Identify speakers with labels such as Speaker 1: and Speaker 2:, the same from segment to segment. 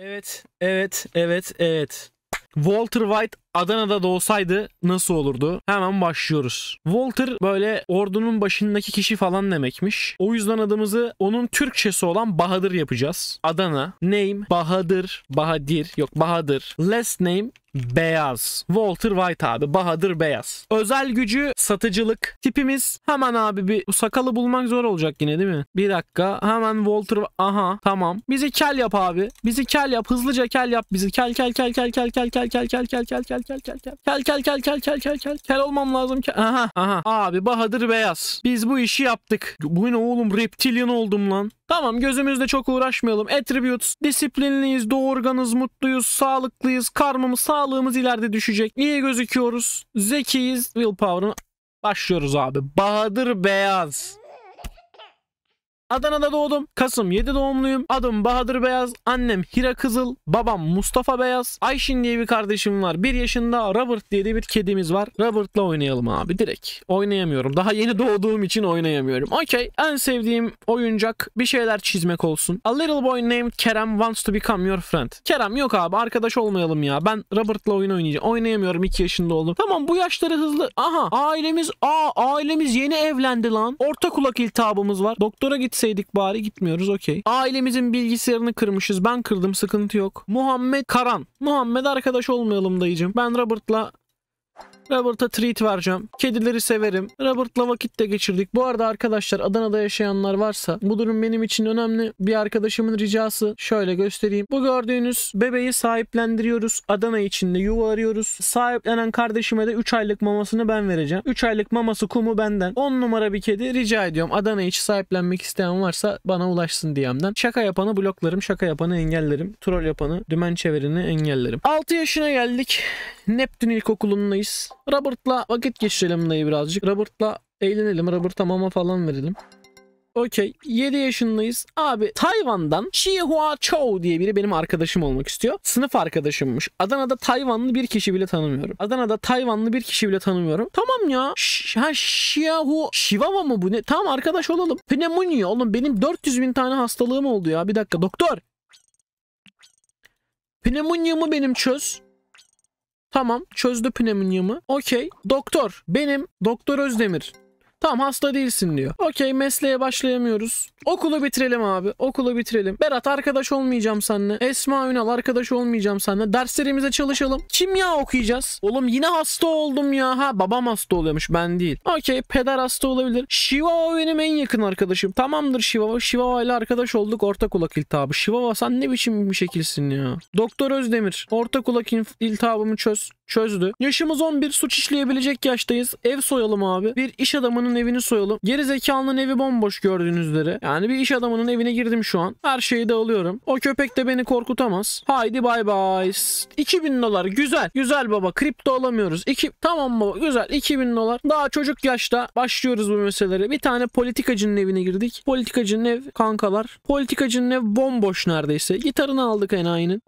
Speaker 1: Evet, evet, evet, evet. Walter White Adana'da da olsaydı nasıl olurdu? Hemen başlıyoruz. Walter böyle ordunun başındaki kişi falan demekmiş. O yüzden adımızı onun Türkçesi olan Bahadır yapacağız. Adana. Name Bahadır. Bahadir. Yok Bahadır. Last name Beyaz. Walter White abi. Bahadır Beyaz. Özel gücü satıcılık. Tipimiz hemen abi bir sakalı bulmak zor olacak yine değil mi? Bir dakika. Hemen Walter. Aha tamam. Bizi kel yap abi. Bizi kel yap. Hızlıca kel yap bizi. Kel kel kel kel kel kel kel kel kel kel kel kel kel kel kel kel. Kel kel kel kel kel kel kel. Kel olmam lazım ki. Aha aha. Abi Bahadır Beyaz. Biz bu işi yaptık. Bu ne oğlum reptilian oldum lan. Tamam gözümüzde çok uğraşmayalım. Attributes, disiplinliyiz, doğurganız, mutluyuz, sağlıklıyız, karmamız, sağlığımız ileride düşecek. İyi gözüküyoruz, zekiyiz, willpower'ın başlıyoruz abi. Bahadır Beyaz. Adana'da doğdum. Kasım 7 doğumluyum. Adım Bahadır Beyaz. Annem Hira Kızıl. Babam Mustafa Beyaz. Ayşin diye bir kardeşim var. 1 yaşında Robert diye de bir kedimiz var. Robert'la oynayalım abi direkt. Oynayamıyorum. Daha yeni doğduğum için oynayamıyorum. Okey. En sevdiğim oyuncak bir şeyler çizmek olsun. A little boy named Kerem wants to become your friend. Kerem yok abi arkadaş olmayalım ya. Ben Robert'la oyun oynayacağım. Oynayamıyorum 2 yaşında oldum. Tamam bu yaşları hızlı. Aha ailemiz aa ailemiz yeni evlendi lan. Orta kulak iltihabımız var. Doktora git gitseydik bari gitmiyoruz okey. Ailemizin bilgisayarını kırmışız ben kırdım sıkıntı yok. Muhammed Karan. Muhammed arkadaş olmayalım dayıcım. Ben Robert'la Robert'a treat vereceğim. Kedileri severim. Robert'la vakit de geçirdik. Bu arada arkadaşlar Adana'da yaşayanlar varsa bu durum benim için önemli. Bir arkadaşımın ricası şöyle göstereyim. Bu gördüğünüz bebeği sahiplendiriyoruz. Adana içinde yuva arıyoruz. Sahiplenen kardeşime de 3 aylık mamasını ben vereceğim. 3 aylık maması kumu benden. 10 numara bir kedi rica ediyorum. Adana içi sahiplenmek isteyen varsa bana ulaşsın DM'den. Şaka yapanı bloklarım. Şaka yapanı engellerim. Troll yapanı, dümen çevirini engellerim. 6 yaşına geldik. Neptün İlkokulu'ndayız. Robert'la vakit geçirelim neyi birazcık. Robert'la eğlenelim. Robert'a mama falan verelim. Okey. 7 yaşındayız. Abi Tayvan'dan Chihua Chow diye biri benim arkadaşım olmak istiyor. Sınıf arkadaşımmış. Adana'da Tayvanlı bir kişi bile tanımıyorum. Adana'da Tayvanlı bir kişi bile tanımıyorum. Tamam ya. Ş ha Shiahu Shivava mı bu ne? Tamam arkadaş olalım. Pneumonia oğlum benim 400 bin tane hastalığım oldu ya. Bir dakika doktor. Pneumonia mı benim çöz? Tamam çözdü pneumoniyamı. Okey. Doktor. Benim Doktor Özdemir. Tamam hasta değilsin diyor. Okey mesleğe başlayamıyoruz. Okulu bitirelim abi. Okulu bitirelim. Berat arkadaş olmayacağım seninle. Esma Ünal arkadaş olmayacağım seninle. Derslerimize çalışalım. Kimya okuyacağız. Oğlum yine hasta oldum ya. Ha babam hasta oluyormuş ben değil. Okey peder hasta olabilir. Şivava benim en yakın arkadaşım. Tamamdır Şivava. Şivava ile arkadaş olduk orta kulak iltihabı. Şivava sen ne biçim bir şekilsin ya. Doktor Özdemir orta kulak iltihabımı çöz. Çözdü. Yaşımız 11 suç işleyebilecek yaştayız. Ev soyalım abi. Bir iş adamının evini soyalım. Geri zekalının evi bomboş gördüğünüz üzere. Yani bir iş adamının evine girdim şu an. Her şeyi de alıyorum. O köpek de beni korkutamaz. Haydi bay bay. 2000 dolar güzel. Güzel baba. Kripto alamıyoruz. İki, tamam baba güzel. 2000 dolar. Daha çocuk yaşta başlıyoruz bu meselelere. Bir tane politikacının evine girdik. Politikacının ev kankalar. Politikacının ev bomboş neredeyse. Gitarını aldık enayinin.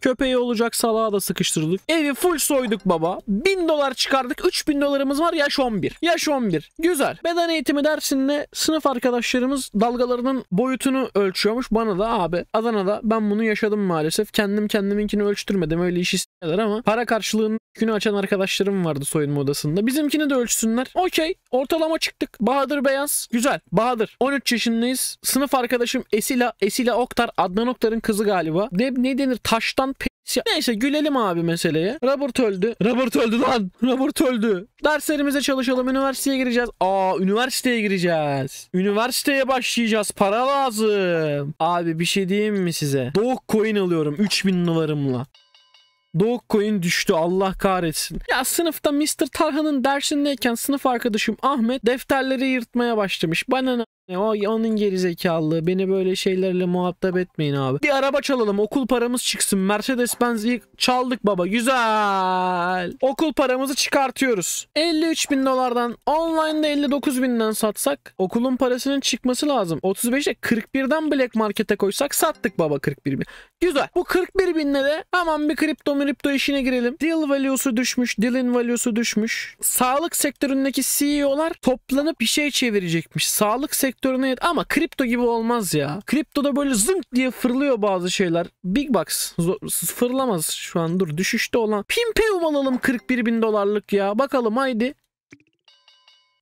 Speaker 1: Köpeği olacak salağa da sıkıştırdık. Evi full soyduk baba. 1000 dolar çıkardık. 3000 dolarımız var yaş 11. Yaş 11. Güzel. Beden eğitimi dersinde sınıf arkadaşlarımız dalgalarının boyutunu ölçüyormuş. Bana da abi Adana'da ben bunu yaşadım maalesef. Kendim kendiminkini ölçtürmedim. Öyle iş istiyorlar ama para karşılığını günü açan arkadaşlarım vardı soyunma odasında. Bizimkini de ölçsünler. Okey. Ortalama çıktık. Bahadır Beyaz. Güzel. Bahadır. 13 yaşındayız. Sınıf arkadaşım Esila, Esila Oktar, Adnan Oktar'ın kızı galiba. Ne, ne denir? Taştan şey, neyse gülelim abi meseleye. Robert öldü. Robert öldü lan. Robert öldü. Derslerimize çalışalım. Üniversiteye gireceğiz. Aa üniversiteye gireceğiz. Üniversiteye başlayacağız. Para lazım. Abi bir şey diyeyim mi size? Doğuk coin alıyorum 3000 dolarımla. coin düştü Allah kahretsin. Ya sınıfta Mr. Tarhan'ın dersindeyken sınıf arkadaşım Ahmet defterleri yırtmaya başlamış. Bana e, o onun geri zekalı. Beni böyle şeylerle muhatap etmeyin abi. Bir araba çalalım. Okul paramız çıksın. Mercedes Benz'i çaldık baba. Güzel. Okul paramızı çıkartıyoruz. 53 bin dolardan online'da 59 binden satsak okulun parasının çıkması lazım. 35'e 41'den black markete koysak sattık baba 41 bin. Güzel. Bu 41 binle de hemen bir kripto kripto işine girelim. Deal value'su düşmüş. Deal'in value'su düşmüş. Sağlık sektöründeki CEO'lar toplanıp bir şey çevirecekmiş. Sağlık sektörü sektörüne ama kripto gibi olmaz ya. Kriptoda böyle zınk diye fırlıyor bazı şeyler. Big Box fırlamaz şu an dur düşüşte olan. Pimpeum alalım 41 bin dolarlık ya. Bakalım haydi.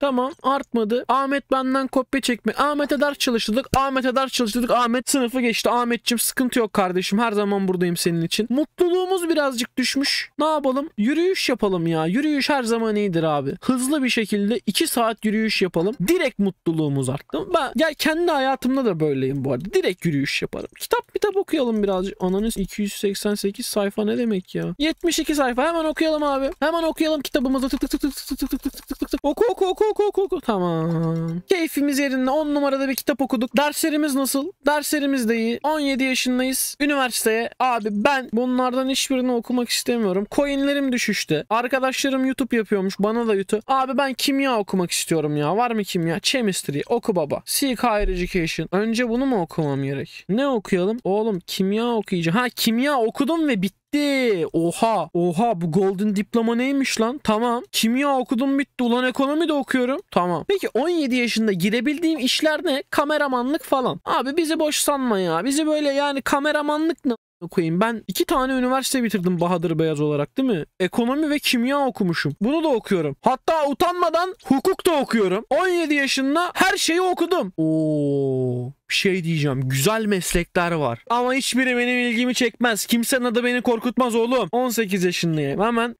Speaker 1: Tamam artmadı. Ahmet benden kopya çekme. Ahmet'e ders çalıştırdık. Ahmet'e ders çalıştırdık. Ahmet sınıfı geçti. Ahmetciğim sıkıntı yok kardeşim. Her zaman buradayım senin için. Mutluluğumuz birazcık düşmüş. Ne yapalım? Yürüyüş yapalım ya. Yürüyüş her zaman iyidir abi. Hızlı bir şekilde 2 saat yürüyüş yapalım. Direkt mutluluğumuz arttı. Ben ya kendi hayatımda da böyleyim bu arada. Direkt yürüyüş yaparım. Kitap kitap okuyalım birazcık. Ananız 288 sayfa ne demek ya? 72 sayfa hemen okuyalım abi. Hemen okuyalım kitabımızı tık tık tık tık tık tık tık tık tık tık tık. Oku oku oku oku oku oku. Tamam. Keyfimiz yerinde 10 numarada bir kitap okuduk. Derslerimiz nasıl? Derslerimiz de iyi. 17 yaşındayız. Üniversiteye abi ben bunlardan hiçbirini okumak istemiyorum. Coinlerim düşüştü. Arkadaşlarım YouTube yapıyormuş. Bana da YouTube. Abi ben kimya okumak istiyorum ya. Var mı kimya? Chemistry. Oku baba. Seek Higher Education. Önce bunu mu okumam gerek? Ne okuyalım? Oğlum kimya okuyacağım. Ha kimya okudum ve bitti bitti. Oha oha bu golden diploma neymiş lan? Tamam. Kimya okudum bitti. Ulan ekonomi de okuyorum. Tamam. Peki 17 yaşında girebildiğim işler ne? Kameramanlık falan. Abi bizi boş sanma ya. Bizi böyle yani kameramanlık ne? koyayım. Ben iki tane üniversite bitirdim Bahadır Beyaz olarak değil mi? Ekonomi ve kimya okumuşum. Bunu da okuyorum. Hatta utanmadan hukuk da okuyorum. 17 yaşında her şeyi okudum. Oo bir şey diyeceğim. Güzel meslekler var. Ama hiçbiri benim ilgimi çekmez. Kimsenin adı beni korkutmaz oğlum. 18 yaşındayım. Hemen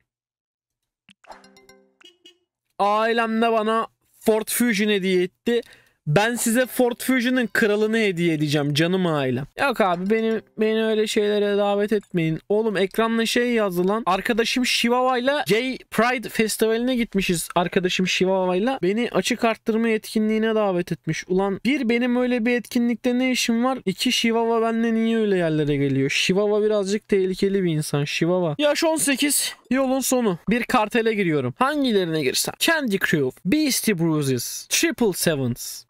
Speaker 1: ailem de bana Ford Fusion hediye etti ben size Ford Fusion'ın kralını hediye edeceğim canım ailem. Yok abi beni, beni öyle şeylere davet etmeyin. Oğlum ekranla şey yazılan Arkadaşım Shivava ile J Pride Festivali'ne gitmişiz. Arkadaşım Shivava ile beni açık arttırma etkinliğine davet etmiş. Ulan bir benim öyle bir etkinlikte ne işim var? İki Shivava benden niye öyle yerlere geliyor? Shivava birazcık tehlikeli bir insan. Shivava. Yaş 18. Yolun sonu. Bir kartele giriyorum. Hangilerine girsem? Candy Crew, Beastie Bruises, Triple Sevens,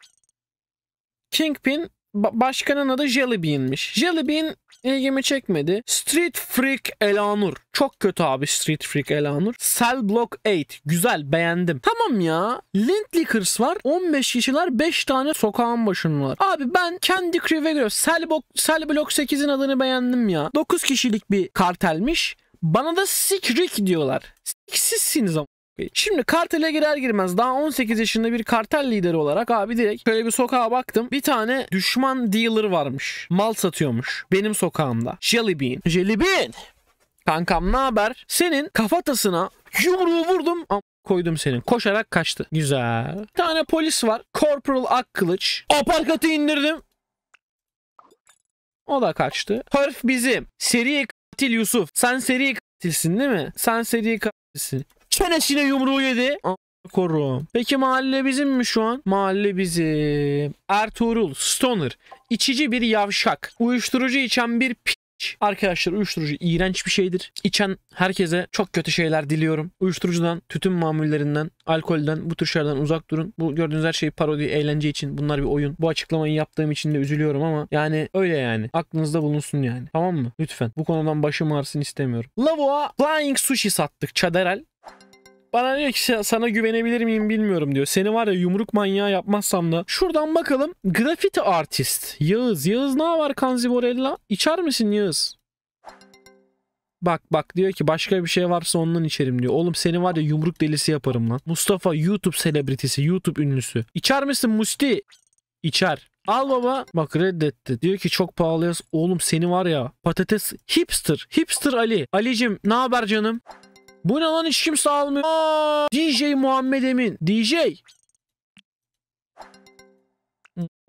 Speaker 1: Kingpin başkanın adı Jellybean'miş. Jellybean ilgimi çekmedi. Street Freak Elanur. Çok kötü abi Street Freak Elanur. Cell Block 8. Güzel beğendim. Tamam ya. Lintlickers var. 15 kişiler 5 tane sokağın başındalar. Abi ben Candy Creek'e göre Cell Block, Cell Block 8'in adını beğendim ya. 9 kişilik bir kartelmiş. Bana da Sick Rick diyorlar. Siksizsiniz ama. Şimdi kartele girer girmez daha 18 yaşında bir kartel lideri olarak abi direkt şöyle bir sokağa baktım. Bir tane düşman dealer varmış. Mal satıyormuş. Benim sokağımda. Jelly Bean. Jelly Bean. Kankam ne haber? Senin kafatasına yumruğu vurdum koydum senin. Koşarak kaçtı. Güzel. Bir tane polis var. Corporal Akkılıç. Aparkatı indirdim. O da kaçtı. Hörf bizim. Seri katil Yusuf. Sen seri katilsin değil mi? Sen seri katilsin. Çenesine yumruğu yedi. Koru. Peki mahalle bizim mi şu an? Mahalle bizim. Ertuğrul Stoner. İçici bir yavşak. Uyuşturucu içen bir p- Arkadaşlar uyuşturucu iğrenç bir şeydir. İçen herkese çok kötü şeyler diliyorum. Uyuşturucudan, tütün mamullerinden, alkolden, bu tür şeylerden uzak durun. Bu gördüğünüz her şey parodi, eğlence için. Bunlar bir oyun. Bu açıklamayı yaptığım için de üzülüyorum ama yani öyle yani. Aklınızda bulunsun yani. Tamam mı? Lütfen. Bu konudan başım ağrısın istemiyorum. Lavuğa flying sushi sattık. Çaderel. Bana diyor ki sana güvenebilir miyim bilmiyorum diyor. Seni var ya yumruk manyağı yapmazsam da. Şuradan bakalım. Grafiti artist. Yağız. Yağız ne var Kanzi Borella? İçer misin Yağız? Bak bak diyor ki başka bir şey varsa ondan içerim diyor. Oğlum seni var ya yumruk delisi yaparım lan. Mustafa YouTube selebritisi, YouTube ünlüsü. İçer misin Musti? İçer. Al baba. Bak reddetti. Diyor ki çok pahalıyız. Oğlum seni var ya patates hipster. Hipster Ali. Alicim ne haber canım? Bu ne lan hiç kimse almıyor. Aa, DJ Muhammed Emin. DJ.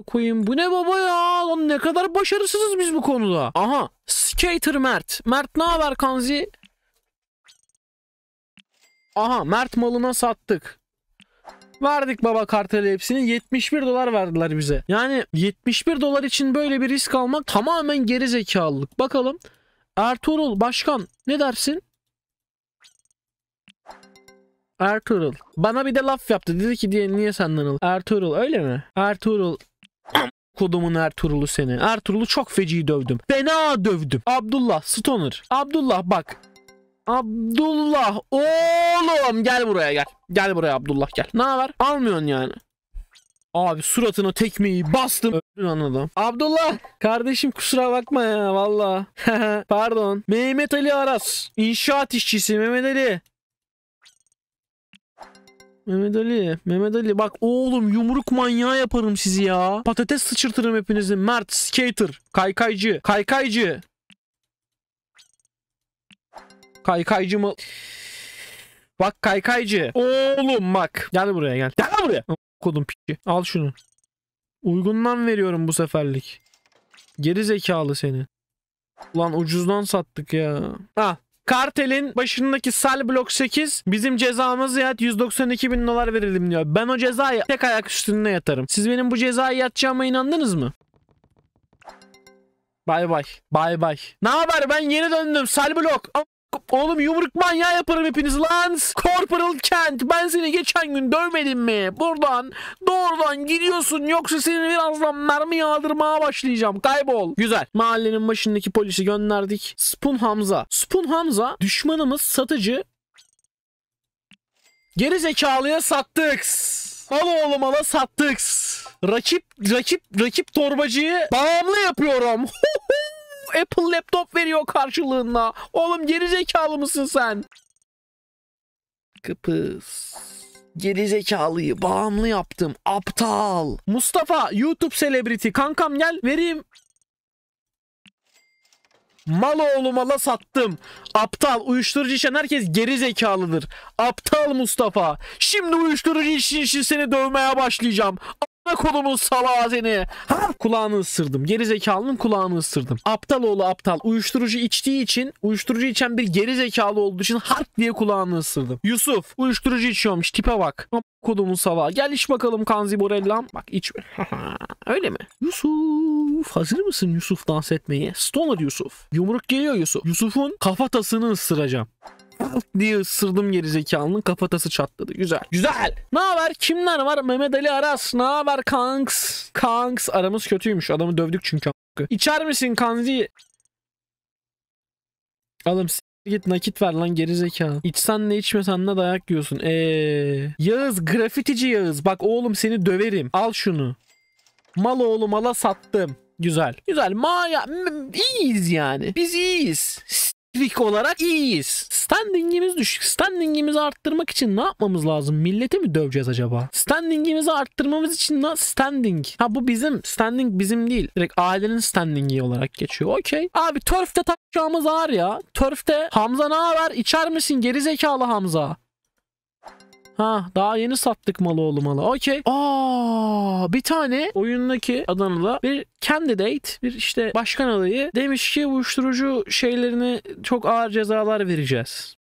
Speaker 1: Koyayım. Bu ne baba ya? Lan ne kadar başarısızız biz bu konuda. Aha. Skater Mert. Mert ne haber Kanzi? Aha Mert malına sattık. Verdik baba karteli hepsini 71 dolar verdiler bize. Yani 71 dolar için böyle bir risk almak tamamen geri Bakalım Ertuğrul Başkan ne dersin? Ertuğrul. Bana bir de laf yaptı. Dedi ki diye niye senden al? Ertuğrul öyle mi? Ertuğrul. Kodumun Ertuğrul'u seni. Ertuğrul'u çok feci dövdüm. bena dövdüm. Abdullah Stoner. Abdullah bak. Abdullah oğlum gel buraya gel. Gel buraya Abdullah gel. Ne var Almıyorsun yani. Abi suratına tekmeyi bastım. Öldün anladım. Abdullah. Kardeşim kusura bakma ya valla. Pardon. Mehmet Ali Aras. İnşaat işçisi Mehmet Ali. Mehmet Ali. Mehmet Ali bak oğlum yumruk manyağı yaparım sizi ya. Patates sıçırtırım hepinizi. Mert, skater, kaykaycı, kaykaycı. Kaykaycı mı? Bak kaykaycı. Oğlum bak. Gel buraya gel. Gel buraya. Kodum piçi. Al şunu. Uygundan veriyorum bu seferlik. Geri zekalı seni. Ulan ucuzdan sattık ya. Ha Kartelin başındaki Sal blok 8 bizim cezamız yat 192 bin dolar verelim diyor. Ben o cezayı tek ayak üstünde yatarım. Siz benim bu cezayı yatacağıma inandınız mı? Bay bay. Bay bay. Ne haber ben yeni döndüm. Sal blok. Oğlum yumruk manyağı yaparım hepiniz lan. Corporal Kent ben seni geçen gün dövmedim mi? Buradan doğrudan gidiyorsun yoksa seni birazdan mermi yağdırmaya başlayacağım. Kaybol. Güzel. Mahallenin başındaki polisi gönderdik. Spoon Hamza. Spoon Hamza düşmanımız satıcı. Geri zekalıya sattık. Al oğlum ala sattık. Rakip rakip rakip torbacıyı bağımlı yapıyorum. Apple laptop veriyor karşılığında. Oğlum gerizekalı mısın sen? Kıpız. Gerizekalıyı bağımlı yaptım. Aptal. Mustafa YouTube celebrity. Kankam gel vereyim. Mal oğluma la sattım. Aptal uyuşturucu içen herkes gerizekalıdır. Aptal Mustafa. Şimdi uyuşturucu için, için seni dövmeye başlayacağım kolunun salağı seni. Ha? Kulağını ısırdım. Geri zekalının kulağını ısırdım. Aptal oğlu aptal. Uyuşturucu içtiği için, uyuşturucu içen bir geri zekalı olduğu için harp diye kulağını ısırdım. Yusuf uyuşturucu içiyormuş. Tipe bak. Kodumun salağı. Gel iç bakalım Kanzi Borellam. Bak iç. Öyle mi? Yusuf. Hazır mısın Yusuf dans etmeye? Stoner Yusuf. Yumruk geliyor Yusuf. Yusuf'un kafatasını ısıracağım. diye ısırdım gerizekalının kafatası çatladı. Güzel. Güzel. Ne haber? Kimler var? Mehmet Ali Aras. Ne haber kanks? Kanks aramız kötüymüş. Adamı dövdük çünkü. İçer misin kanzi? Alım git nakit ver lan gerizekalı. İçsen ne içmesen ne dayak yiyorsun. Eee. Yağız grafitici Yağız. Bak oğlum seni döverim. Al şunu. Mal oğlu mala sattım. Güzel. Güzel. Maya iyiyiz yani. Biz iyiyiz hat olarak iyiyiz. Standingimiz düşük. Standingimizi arttırmak için ne yapmamız lazım? Millete mi döveceğiz acaba? Standingimizi arttırmamız için ne? Standing. Ha bu bizim. Standing bizim değil. Direkt ailenin standingi olarak geçiyor. Okey. Abi törfte takacağımız ağır ya. Törfte Hamza ne haber? İçer misin? Geri Hamza. Ha daha yeni sattık malı oğlu malı. Okey. Aa bir tane oyundaki Adana'da bir candidate bir işte başkan adayı demiş ki uyuşturucu şeylerini çok ağır cezalar vereceğiz.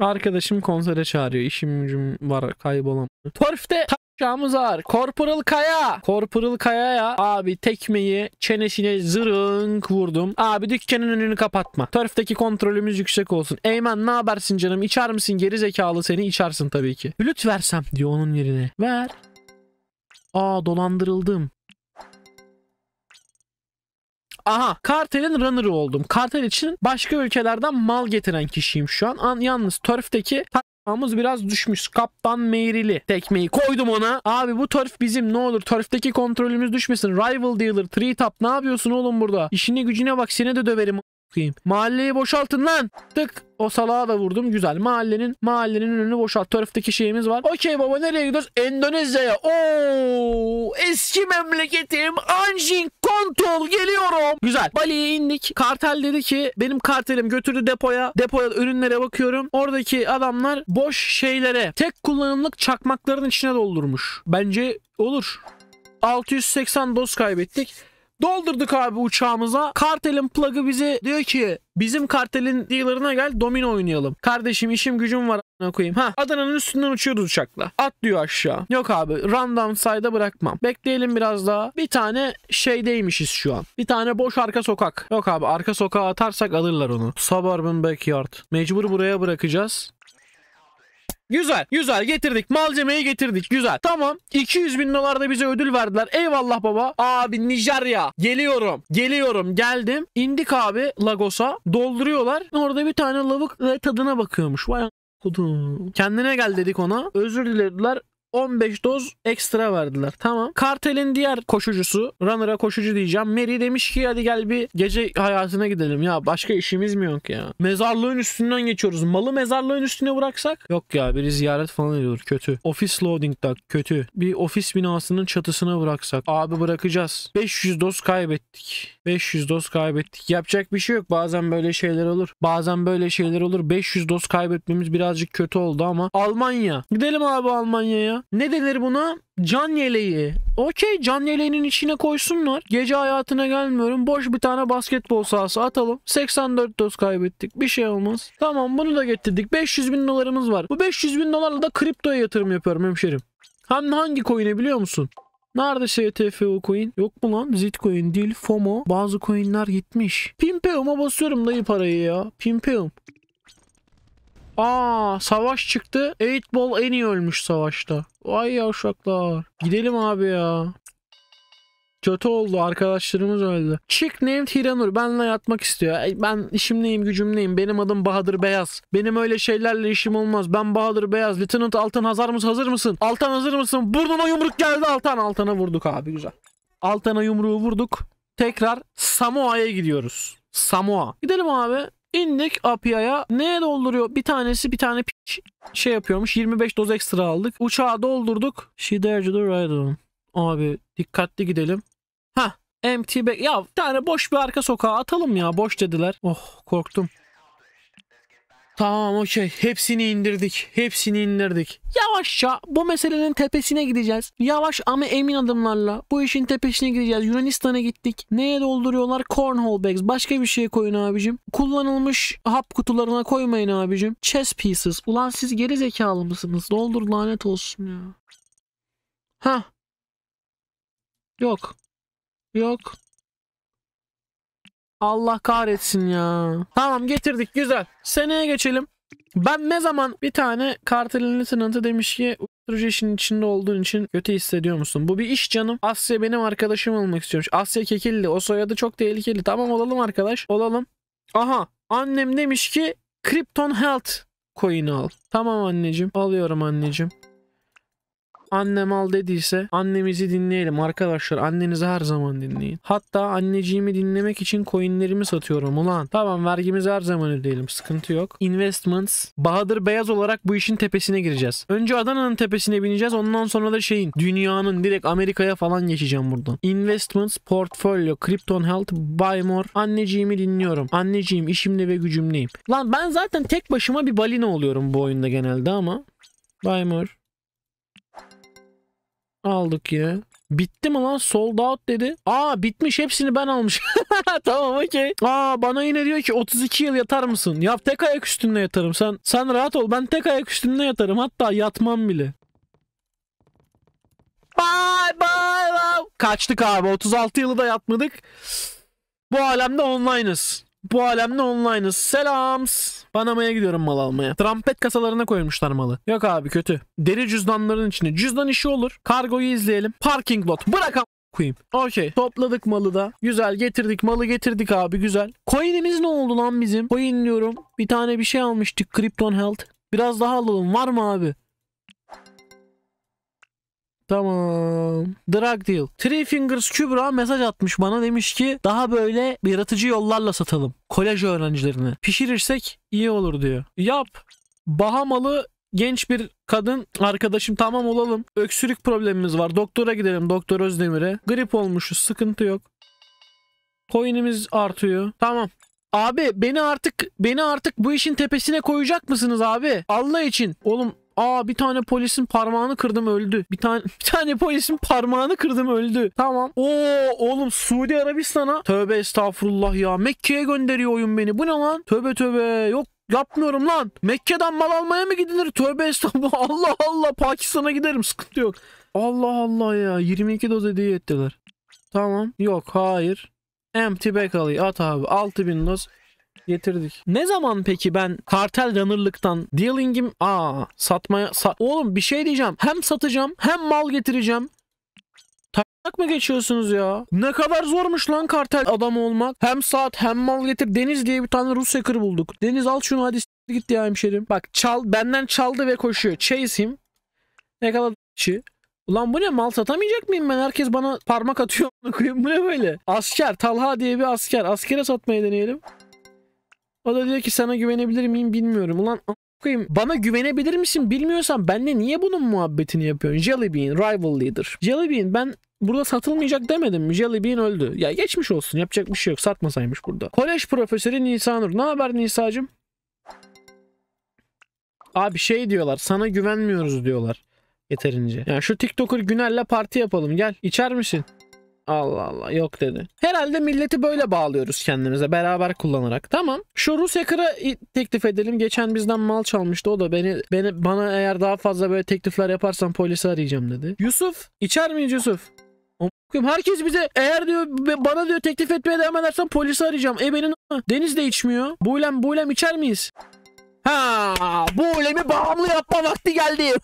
Speaker 1: Arkadaşım konsere çağırıyor. İşim gücüm var kaybolam. Torf'te Şamız ağır. Korporal Kaya. Corporal Kaya'ya abi tekmeyi çenesine zırınk vurdum. Abi dükkanın önünü kapatma. Törfteki kontrolümüz yüksek olsun. Eymen ne habersin canım? İçer misin geri zekalı seni? içersin tabii ki. Flüt versem diyor onun yerine. Ver. Aa dolandırıldım. Aha kartelin runner'ı oldum. Kartel için başka ülkelerden mal getiren kişiyim şu an. an yalnız Törf'teki Hamız biraz düşmüş. Kaptan Meyrili tekmeyi koydum ona. Abi bu turf bizim ne olur. Turfteki kontrolümüz düşmesin. Rival dealer, tree top ne yapıyorsun oğlum burada? İşine gücüne bak seni de döverim koyayım. Mahalleyi boşaltın lan. Tık. O salağa da vurdum. Güzel. Mahallenin mahallenin önünü boşalt. Taraftaki şeyimiz var. Okey baba nereye gidiyoruz? Endonezya'ya. Oo! Eski memleketim Anjing Kontol geliyorum. Güzel. Bali'ye indik. Kartel dedi ki benim kartelim götürdü depoya. Depoya ürünlere bakıyorum. Oradaki adamlar boş şeylere tek kullanımlık çakmakların içine doldurmuş. Bence olur. 680 doz kaybettik. Doldurduk abi uçağımıza. Kartelin plug'ı bizi diyor ki bizim kartelin dealer'ına gel domino oynayalım. Kardeşim işim gücüm var a**ına koyayım. Ha Adana'nın üstünden uçuyoruz uçakla. At diyor aşağı. Yok abi random sayda bırakmam. Bekleyelim biraz daha. Bir tane şeydeymişiz şu an. Bir tane boş arka sokak. Yok abi arka sokağa atarsak alırlar onu. Suburban backyard. Mecbur buraya bırakacağız. Güzel. Güzel getirdik. Malzemeyi getirdik. Güzel. Tamam. 200 bin dolar da bize ödül verdiler. Eyvallah baba. Abi Nijerya. Geliyorum. Geliyorum. Geldim. İndik abi Lagos'a. Dolduruyorlar. Orada bir tane lavuk ve tadına bakıyormuş. Vay Kendine gel dedik ona. Özür dilediler. 15 doz ekstra verdiler. Tamam. Kartelin diğer koşucusu, runner'a koşucu diyeceğim. Mary demiş ki hadi gel bir gece hayatına gidelim ya. Başka işimiz mi yok ya? Mezarlığın üstünden geçiyoruz. Malı mezarlığın üstüne bıraksak? Yok ya biri ziyaret falan ediyor. Kötü. Ofis loading'den kötü. Bir ofis binasının çatısına bıraksak. Abi bırakacağız. 500 doz kaybettik. 500 doz kaybettik. Yapacak bir şey yok. Bazen böyle şeyler olur. Bazen böyle şeyler olur. 500 doz kaybetmemiz birazcık kötü oldu ama Almanya. Gidelim abi Almanya'ya ne denir buna? Can yeleği. Okey can yeleğinin içine koysunlar. Gece hayatına gelmiyorum. Boş bir tane basketbol sahası atalım. 84 doz kaybettik. Bir şey olmaz. Tamam bunu da getirdik. 500 bin dolarımız var. Bu 500 bin dolarla da kriptoya yatırım yapıyorum hemşerim. Hem hangi coin'e biliyor musun? Nerede STFO e coin? Yok mu lan? Zitcoin değil. FOMO. Bazı coinler gitmiş. Pimpeum'a basıyorum dayı parayı ya. Pimpeum. Aa savaş çıktı. Eightball en iyi ölmüş savaşta. Vay yavşaklar. Gidelim abi ya. Kötü oldu arkadaşlarımız öldü. Çık named Hiranur benle yatmak istiyor. Ben işim neyim gücüm neyim benim adım Bahadır Beyaz. Benim öyle şeylerle işim olmaz. Ben Bahadır Beyaz. Lieutenant Altan hazır mısın? Hazır mısın? Altan hazır mısın? Burnuna yumruk geldi Altan. Altan'a vurduk abi güzel. Altan'a yumruğu vurduk. Tekrar Samoa'ya gidiyoruz. Samoa. Gidelim abi. İndik Apia'ya. Ne dolduruyor? Bir tanesi bir tane şey yapıyormuş. 25 doz ekstra aldık. Uçağı doldurduk. She dared to ride on. Abi dikkatli gidelim. Hah. MT ya bir tane boş bir arka sokağa atalım ya. Boş dediler. Oh korktum. Tamam okey. Hepsini indirdik. Hepsini indirdik. Yavaşça bu meselenin tepesine gideceğiz. Yavaş ama emin adımlarla bu işin tepesine gideceğiz. Yunanistan'a gittik. Neye dolduruyorlar? Cornhole bags. Başka bir şey koyun abicim. Kullanılmış hap kutularına koymayın abicim. Chess pieces. Ulan siz geri zekalı mısınız? Doldur lanet olsun ya. Ha. Yok. Yok. Allah kahretsin ya. Tamam getirdik güzel. Seneye geçelim. Ben ne zaman bir tane kartelini tanıtı demiş ki uyuşturucu işinin içinde olduğun için kötü hissediyor musun? Bu bir iş canım. Asya benim arkadaşım olmak istiyormuş. Asya Kekilli. O soyadı çok tehlikeli. Tamam olalım arkadaş. Olalım. Aha annem demiş ki Krypton Health coin'i al. Tamam anneciğim. Alıyorum anneciğim annem al dediyse annemizi dinleyelim arkadaşlar. Annenizi her zaman dinleyin. Hatta anneciğimi dinlemek için coinlerimi satıyorum ulan. Tamam vergimizi her zaman ödeyelim. Sıkıntı yok. Investments. Bahadır Beyaz olarak bu işin tepesine gireceğiz. Önce Adana'nın tepesine bineceğiz. Ondan sonra da şeyin dünyanın direkt Amerika'ya falan geçeceğim buradan. Investments, portfolio Krypton Health, Buy More. Anneciğimi dinliyorum. Anneciğim işimle ve gücümleyim. Lan ben zaten tek başıma bir balina oluyorum bu oyunda genelde ama. Buy More aldık yine. Bitti mi lan? Sold out dedi. Aa bitmiş hepsini ben almış. tamam okey. Aa bana yine diyor ki 32 yıl yatar mısın? Ya tek ayak üstünde yatarım. Sen sen rahat ol. Ben tek ayak üstünde yatarım. Hatta yatmam bile. Bye bye. bye. Kaçtık abi. 36 yılı da yatmadık. Bu alemde online'ız. Bu alemde online'ız. Selams. Panama'ya gidiyorum mal almaya. Trampet kasalarına koymuşlar malı. Yok abi kötü. Deri cüzdanların içine. Cüzdan işi olur. Kargoyu izleyelim. Parking lot. Bırak am koyayım. Okey. Topladık malı da. Güzel getirdik. Malı getirdik abi güzel. Coin'imiz ne oldu lan bizim? Coin diyorum. Bir tane bir şey almıştık. Krypton Health. Biraz daha alalım. Var mı abi? Tamam. Drug deal. Three Fingers Kübra mesaj atmış bana demiş ki daha böyle yaratıcı yollarla satalım. Kolej öğrencilerini. Pişirirsek iyi olur diyor. Yap. Bahamalı genç bir kadın arkadaşım tamam olalım. Öksürük problemimiz var. Doktora gidelim Doktor Özdemir'e. Grip olmuşuz sıkıntı yok. Coin'imiz artıyor. Tamam. Abi beni artık beni artık bu işin tepesine koyacak mısınız abi? Allah için. Oğlum Aa bir tane polisin parmağını kırdım öldü. Bir tane bir tane polisin parmağını kırdım öldü. Tamam. Oo oğlum Suudi Arabistan'a tövbe estağfurullah ya. Mekke'ye gönderiyor oyun beni. Bu ne lan? Tövbe tövbe. Yok Yapmıyorum lan. Mekke'den mal almaya mı gidilir? Tövbe estağfurullah. Allah Allah. Pakistan'a giderim. Sıkıntı yok. Allah Allah ya. 22 doz hediye ettiler. Tamam. Yok hayır. Empty Bakery at abi. 6000 doz. Getirdik. Ne zaman peki ben kartel runner'lıktan dealing'im a satmaya sa oğlum bir şey diyeceğim. Hem satacağım hem mal getireceğim. Tak mı geçiyorsunuz ya? Ne kadar zormuş lan kartel adam olmak. Hem saat hem mal getir. Deniz diye bir tane Rus hacker bulduk. Deniz al şunu hadi gitti ya hemşerim. Bak çal benden çaldı ve koşuyor. Chase him. Ne kadar kişi. Ulan bu ne mal satamayacak mıyım ben? Herkes bana parmak atıyor. Bu ne böyle? Asker Talha diye bir asker. Askere satmayı deneyelim. O da diyor ki sana güvenebilir miyim bilmiyorum. Ulan koyayım. Bana güvenebilir misin bilmiyorsan benle niye bunun muhabbetini yapıyorsun? Jellybean, rival leader. Jellybean ben burada satılmayacak demedim mi? Jellybean öldü. Ya geçmiş olsun yapacak bir şey yok satmasaymış burada. Kolej profesörü Nisanur. Ne haber Nisa'cım? Abi şey diyorlar sana güvenmiyoruz diyorlar yeterince. Yani şu TikToker Güner'le parti yapalım gel. İçer misin? Allah Allah yok dedi. Herhalde milleti böyle bağlıyoruz kendimize beraber kullanarak. Tamam. Şu Rus hacker'a teklif edelim. Geçen bizden mal çalmıştı. O da beni, beni bana eğer daha fazla böyle teklifler yaparsan polisi arayacağım dedi. Yusuf içer miyiz Yusuf? Herkes bize eğer diyor bana diyor teklif etmeye devam edersen polisi arayacağım. E benim Deniz de içmiyor. Buylem buylem içer miyiz? Ha, buylemi bağımlı yapma vakti geldi.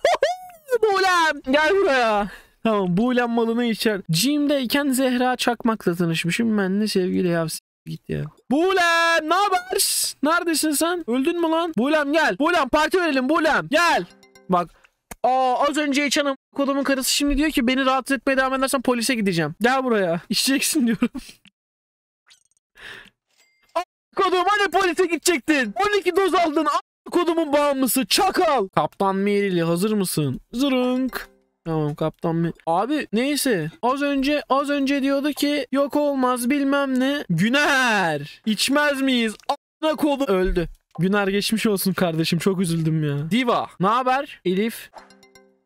Speaker 1: buylem gel buraya tamam buğulen malını içer. Jim'deyken Zehra Çakmak'la tanışmışım. Ben de sevgili Yavsi gitti ya. Buğulen ne haber? Neredesin sen? Öldün mü lan? Buğulen gel. Buğulen parti verelim Buğulen. Gel. Bak Aa az önce içen kodumun karısı şimdi diyor ki beni rahatsız etmeye devam edersen polise gideceğim. Gel buraya. İçeceksin diyorum. kodum hani polise gidecektin. 12 doz aldın. A kodumun bağımlısı çakal. Kaptan Merili hazır mısın? Zırınk. Tamam kaptan mı? Abi neyse az önce az önce diyordu ki yok olmaz bilmem ne. Güner içmez miyiz? A**ına kolu öldü. Güner geçmiş olsun kardeşim çok üzüldüm ya. Diva ne haber? Elif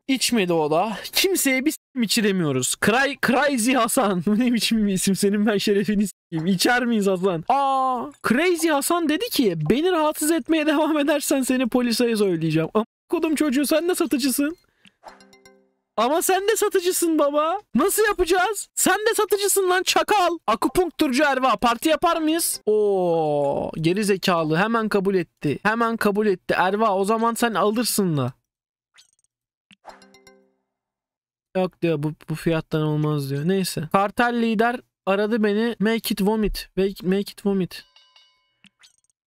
Speaker 1: içmedi o da. Kimseye bir s**im içiremiyoruz. Cry, Crazy Hasan. Bu ne biçim bir isim senin ben şerefini s**im. İçer miyiz Hasan? Aa, Crazy Hasan dedi ki beni rahatsız etmeye devam edersen seni polise söyleyeceğim. Ama kodum çocuğu sen de satıcısın. Ama sen de satıcısın baba. Nasıl yapacağız? Sen de satıcısın lan çakal. Akupunkturcu Erva parti yapar mıyız? Oo geri zekalı hemen kabul etti. Hemen kabul etti. Erva o zaman sen alırsın da. Yok diyor bu, bu fiyattan olmaz diyor. Neyse. Kartel lider aradı beni. Make it vomit. Make it vomit.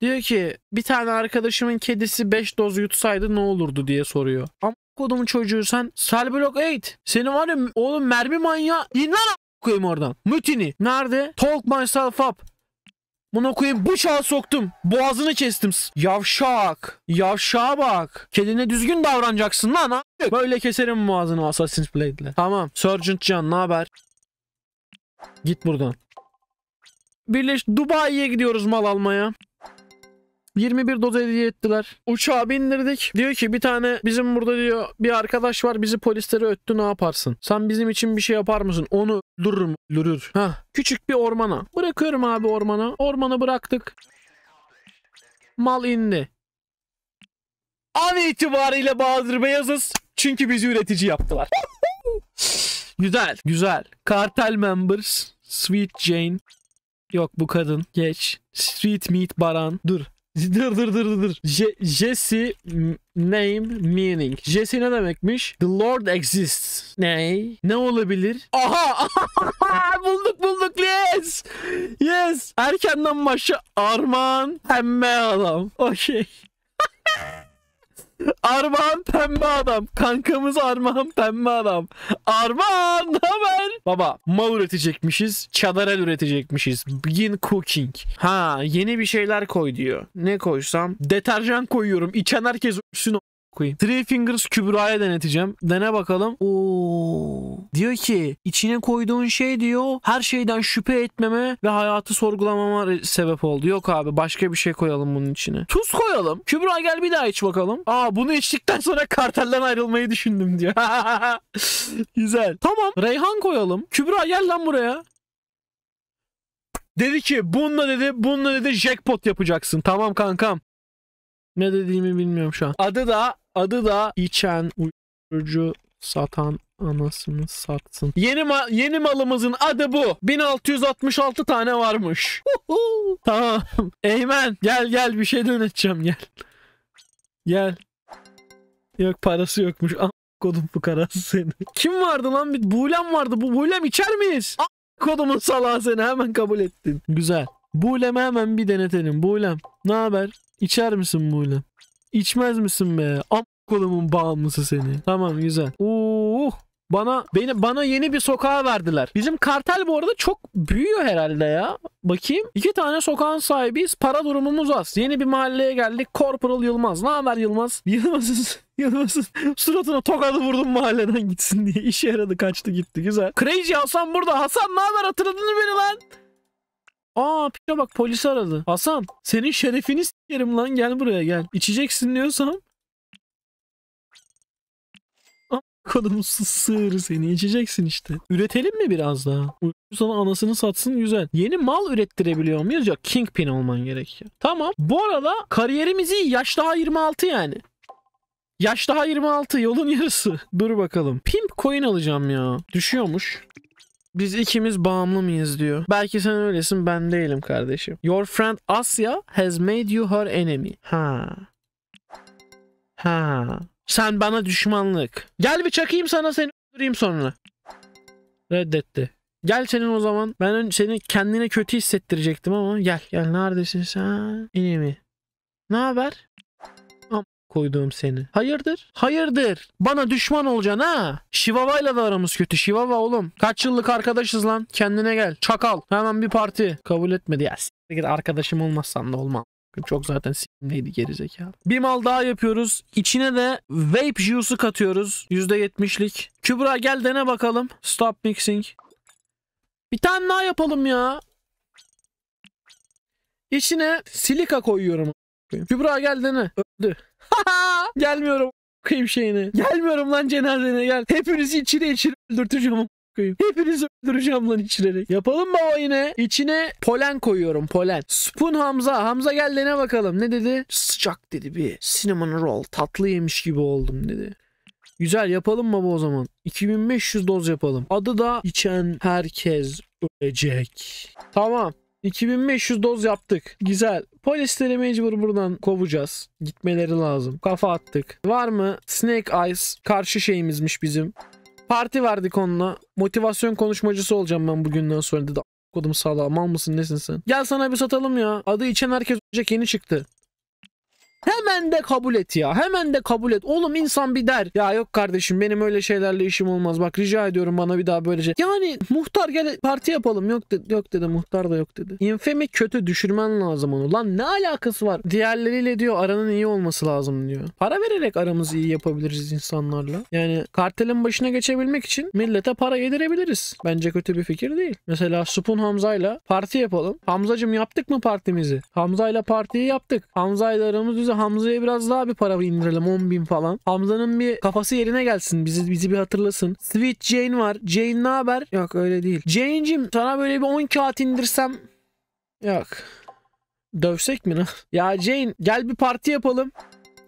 Speaker 1: Diyor ki bir tane arkadaşımın kedisi 5 doz yutsaydı ne olurdu diye soruyor. Ama kodumun çocuğu sen. Cell Block 8. Seni var ya oğlum mermi manya. İn lan koyayım oradan. Mutini. Nerede? Talk myself up. Bunu koyayım bıçağı soktum. Boğazını kestim. Yavşak. Yavşağa bak. Kedine düzgün davranacaksın lan. Ha? Böyle keserim boğazını Assassin's Blade'le. Tamam. Sergeant Can ne haber? Git buradan. Birleş Dubai'ye gidiyoruz mal almaya. 21 doz hediye ettiler. Uçağa bindirdik. Diyor ki bir tane bizim burada diyor bir arkadaş var bizi polisleri öttü ne yaparsın? Sen bizim için bir şey yapar mısın? Onu öldürürüm öldürür. Ha Küçük bir ormana. Bırakıyorum abi ormana. Ormanı bıraktık. Mal indi. An itibariyle Bahadır Beyazız. Çünkü bizi üretici yaptılar. güzel. Güzel. Kartel Members. Sweet Jane. Yok bu kadın. Geç. Street Meat Baran. Dur. Dur dur dur dur. Je Jesse name meaning. Jesse ne demekmiş? The Lord exists. Ne? Ne olabilir? Aha! bulduk bulduk yes! Yes! Erkenden başı Arman hemme adam. Okey. Armağan pembe adam. Kankamız Armağan pembe adam. Armağan ne haber? Baba mal üretecekmişiz. Çadarel üretecekmişiz. Begin cooking. Ha yeni bir şeyler koy diyor. Ne koysam? Deterjan koyuyorum. İçen herkes üstün koyayım. Three Fingers Kübra'ya deneteceğim. Dene bakalım. Oo. Diyor ki içine koyduğun şey diyor her şeyden şüphe etmeme ve hayatı sorgulamama sebep oldu. Yok abi başka bir şey koyalım bunun içine. Tuz koyalım. Kübra gel bir daha iç bakalım. Aa bunu içtikten sonra kartelden ayrılmayı düşündüm diyor. Güzel. Tamam. Reyhan koyalım. Kübra gel lan buraya. Dedi ki bununla dedi bununla dedi jackpot yapacaksın. Tamam kankam. Ne dediğimi bilmiyorum şu an. Adı da Adı da içen, uyuşturucu satan anasını satsın. Yeni ma yeni malımızın adı bu. 1666 tane varmış. tamam. Eymen gel gel bir şey döneceğim gel. Gel. Yok parası yokmuş. A kodum bu karası seni. Kim vardı lan? Bir Bulem vardı. Bu Bulem içer miyiz? A kodumun salağı seni hemen kabul ettin. Güzel. Bulem'i hemen bir denetelim. Bulem ne haber? İçer misin Bulem? İçmez misin be? Am kolumun bağımlısı seni. Tamam güzel. Uh. Bana beni bana yeni bir sokağa verdiler. Bizim kartel bu arada çok büyüyor herhalde ya. Bakayım. İki tane sokağın sahibiyiz. Para durumumuz az. Yeni bir mahalleye geldik. Corporal Yılmaz. Ne haber Yılmaz? Yılmaz'ız. Yılmaz'ın suratına tokadı vurdum mahalleden gitsin diye. İşe yaradı kaçtı gitti. Güzel. Crazy Hasan burada. Hasan ne haber hatırladın mı beni lan? Aa pika bak polis aradı. Hasan senin şerefini sikerim lan gel buraya gel. İçeceksin diyorsam. Kodum sığır seni içeceksin işte. Üretelim mi biraz daha? Uyku sana anasını satsın güzel. Yeni mal ürettirebiliyor muyuz? Yok Kingpin olman gerekiyor. Tamam. Bu arada kariyerimiz iyi. Yaş daha 26 yani. Yaş daha 26 yolun yarısı. Dur bakalım. Pimp coin alacağım ya. Düşüyormuş. Biz ikimiz bağımlı mıyız diyor. Belki sen öylesin ben değilim kardeşim. Your friend Asya has made you her enemy. Ha. Ha. Sen bana düşmanlık. Gel bir çakayım sana seni öldüreyim sonra. Reddetti. Gel senin o zaman. Ben seni kendine kötü hissettirecektim ama gel. Gel neredesin sen? İyi mi? Ne haber? koyduğum seni. Hayırdır? Hayırdır? Bana düşman olacaksın ha? Şivava'yla da aramız kötü. Şivava oğlum. Kaç yıllık arkadaşız lan. Kendine gel. Çakal. Hemen bir parti. Kabul etmedi. Ya s**t arkadaşım olmazsan da olmam. Çok zaten s**imliydi gerizekalı. Bir mal daha yapıyoruz. İçine de vape juice'u katıyoruz. %70'lik. Kübra gel dene bakalım. Stop mixing. Bir tane daha yapalım ya. İçine silika koyuyorum. Kübra gel dene. Öldü. Gelmiyorum kıyım şeyine. Gelmiyorum lan cenazene gel. Hepinizi içine içine öldürteceğim koyayım. Hepinizi öldüreceğim lan içirerek. Yapalım baba yine. İçine polen koyuyorum polen. Spoon Hamza. Hamza gel dene bakalım. Ne dedi? Sıcak dedi bir. Cinnamon roll. Tatlı yemiş gibi oldum dedi. Güzel yapalım baba o zaman. 2500 doz yapalım. Adı da içen herkes ölecek. Tamam. 2500 doz yaptık. Güzel. Polisleri mecbur buradan kovacağız. Gitmeleri lazım. Kafa attık. Var mı? Snake Eyes karşı şeyimizmiş bizim. Parti verdik onunla. Motivasyon konuşmacısı olacağım ben bugünden sonra dedi. Kodum sağla mal mısın nesin sen? Gel sana bir satalım ya. Adı içen herkes olacak yeni çıktı. Hemen de kabul et ya. Hemen de kabul et. Oğlum insan bir der. Ya yok kardeşim benim öyle şeylerle işim olmaz. Bak rica ediyorum bana bir daha böylece. Şey. Yani muhtar gel parti yapalım. Yok dedi, yok dedi muhtar da yok dedi. İnfemi kötü düşürmen lazım onu. Lan ne alakası var? Diğerleriyle diyor aranın iyi olması lazım diyor. Para vererek aramızı iyi yapabiliriz insanlarla. Yani kartelin başına geçebilmek için millete para yedirebiliriz. Bence kötü bir fikir değil. Mesela Supun Hamza'yla parti yapalım. Hamzacım yaptık mı partimizi? Hamza'yla partiyi yaptık. Hamza'yla aramız düzel Bence Hamza'ya biraz daha bir para indirelim 10 bin falan. Hamza'nın bir kafası yerine gelsin. Bizi bizi bir hatırlasın. Sweet Jane var. Jane ne haber? Yok öyle değil. Jane'cim sana böyle bir 10 kağıt indirsem. Yok. Dövsek mi ne? ya Jane gel bir parti yapalım.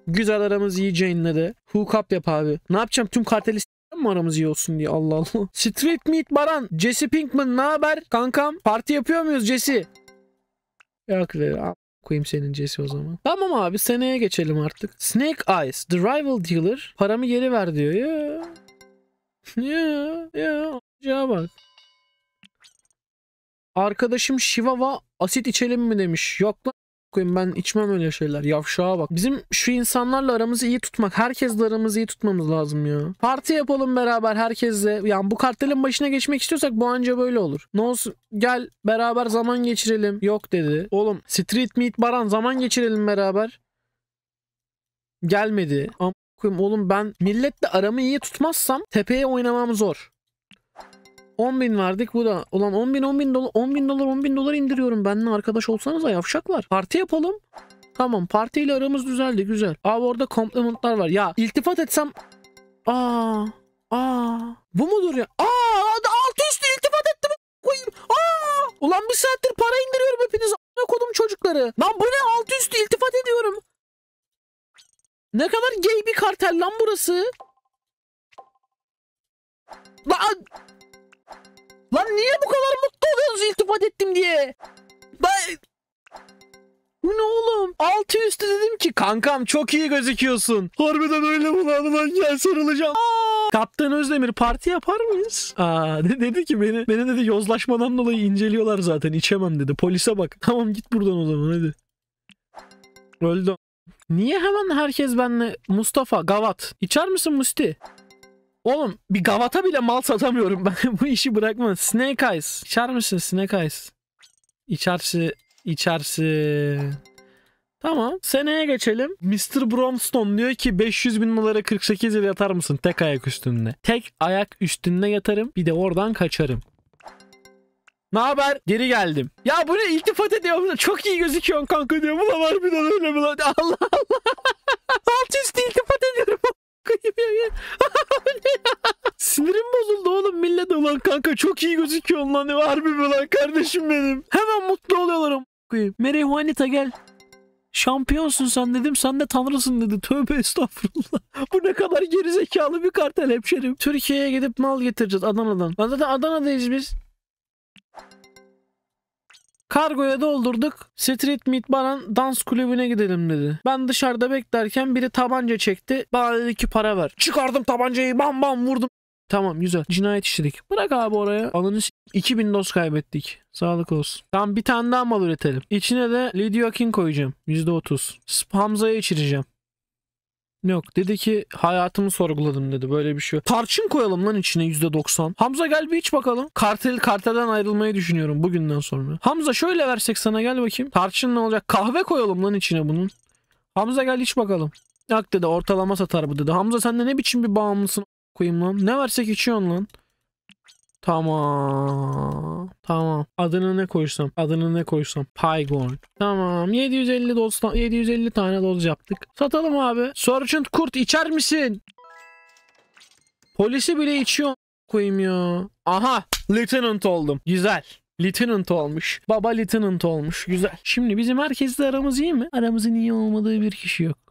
Speaker 1: Güzel aramız iyi Jane'le de. Hook up yap abi. Ne yapacağım tüm karteli mi aramız iyi olsun diye Allah Allah. Street Meat Baran. Jesse Pinkman ne haber kankam? Parti yapıyor muyuz Jesse? Yok be koyayım senin Jesse o zaman. Tamam abi seneye geçelim artık. Snake Eyes, The Rival Dealer. Paramı geri ver diyor. Ya. Ya ya. Ya bak. Arkadaşım Shivava asit içelim mi demiş. Yok lan koyayım ben içmem öyle şeyler. Yavşağa bak. Bizim şu insanlarla aramızı iyi tutmak. Herkesle aramızı iyi tutmamız lazım ya. Parti yapalım beraber herkesle. Yani bu kartelin başına geçmek istiyorsak bu anca böyle olur. Ne olsun gel beraber zaman geçirelim. Yok dedi. Oğlum street meet baran zaman geçirelim beraber. Gelmedi. Ama oğlum ben milletle aramı iyi tutmazsam tepeye oynamam zor. 10 bin verdik bu da. Ulan 10 bin 10 bin dolar 10 bin dolar 10 bin dolar indiriyorum. Benimle arkadaş olsanız olsanıza var Parti yapalım. Tamam partiyle aramız düzeldi güzel. Aa orada komplementler var. Ya iltifat etsem. Aa. Aa. Bu mudur ya? Aa alt üstü iltifat ettim. Koyayım. Aa. Ulan bir saattir para indiriyorum hepiniz. A**a kodum çocukları. Lan bu ne alt üstü iltifat ediyorum. Ne kadar gay bir kartel lan burası. Lan Lan niye bu kadar mutlu oluyorsunuz iltifat ettim diye? Ben... Bu ne oğlum? Altı üstü dedim ki kankam çok iyi gözüküyorsun. Harbiden öyle mi lan? Lan gel sarılacağım. Kaptan Özdemir parti yapar mıyız? Aa, ne dedi ki beni, beni dedi yozlaşmadan dolayı inceliyorlar zaten içemem dedi. Polise bak. Tamam git buradan o zaman hadi. Öldü. Niye hemen herkes benle Mustafa, Gavat. içer misin Musti? Oğlum bir gavata bile mal satamıyorum ben. Bu işi bırakma. Snake Eyes. İçer misin Snake Eyes? İçersi. İçersi. Tamam. Seneye geçelim. Mr. Bromstone diyor ki 500 bin dolara 48 yıl yatar mısın? Tek ayak üstünde. Tek ayak üstünde yatarım. Bir de oradan kaçarım. Ne haber? Geri geldim. Ya bu ne iltifat ediyor. Çok iyi gözüküyorsun kanka diyor. Buna var bir dolar öyle Allah Allah. Alt üstü iltifat kıyım Sinirim bozuldu oğlum millet olan kanka çok iyi gözüküyor lan harbi mi lan kardeşim benim. Hemen mutlu oluyorlarım. koyayım. Mary Juanita gel. Şampiyonsun sen dedim sen de tanrısın dedi. Tövbe estağfurullah. Bu ne kadar gerizekalı bir kartel hemşerim. Türkiye'ye gidip mal getireceğiz Adana'dan. Lan zaten Adana'dayız biz. Kargoya doldurduk. Street Meat Baran dans kulübüne gidelim dedi. Ben dışarıda beklerken biri tabanca çekti. Bana dedi ki para ver. Çıkardım tabancayı bam bam vurdum. Tamam güzel. Cinayet işledik. Bırak abi oraya. Ananı 2000 doz kaybettik. Sağlık olsun. Tam bir tane daha mal üretelim. İçine de Lidiokin koyacağım. %30. Hamza'ya içireceğim. Yok dedi ki hayatımı sorguladım dedi böyle bir şey. Tarçın koyalım lan içine %90. Hamza gel bir iç bakalım. Kartel kartelden ayrılmayı düşünüyorum bugünden sonra. Hamza şöyle versek sana gel bakayım. Tarçın ne olacak? Kahve koyalım lan içine bunun. Hamza gel iç bakalım. Yak dedi ortalama satar bu dedi. Hamza sen de ne biçim bir bağımlısın koyayım lan. Ne versek içiyorsun lan. Tamam. Tamam. Adını ne koysam? Adını ne koysam? Pygon. Tamam. 750 doz 750 tane doz yaptık. Satalım abi. Sergeant Kurt içer misin? Polisi bile içiyor koyayım ya. Aha, lieutenant oldum. Güzel. Lieutenant olmuş. Baba lieutenant olmuş. Güzel. Şimdi bizim herkesle aramız iyi mi? Aramızın iyi olmadığı bir kişi yok.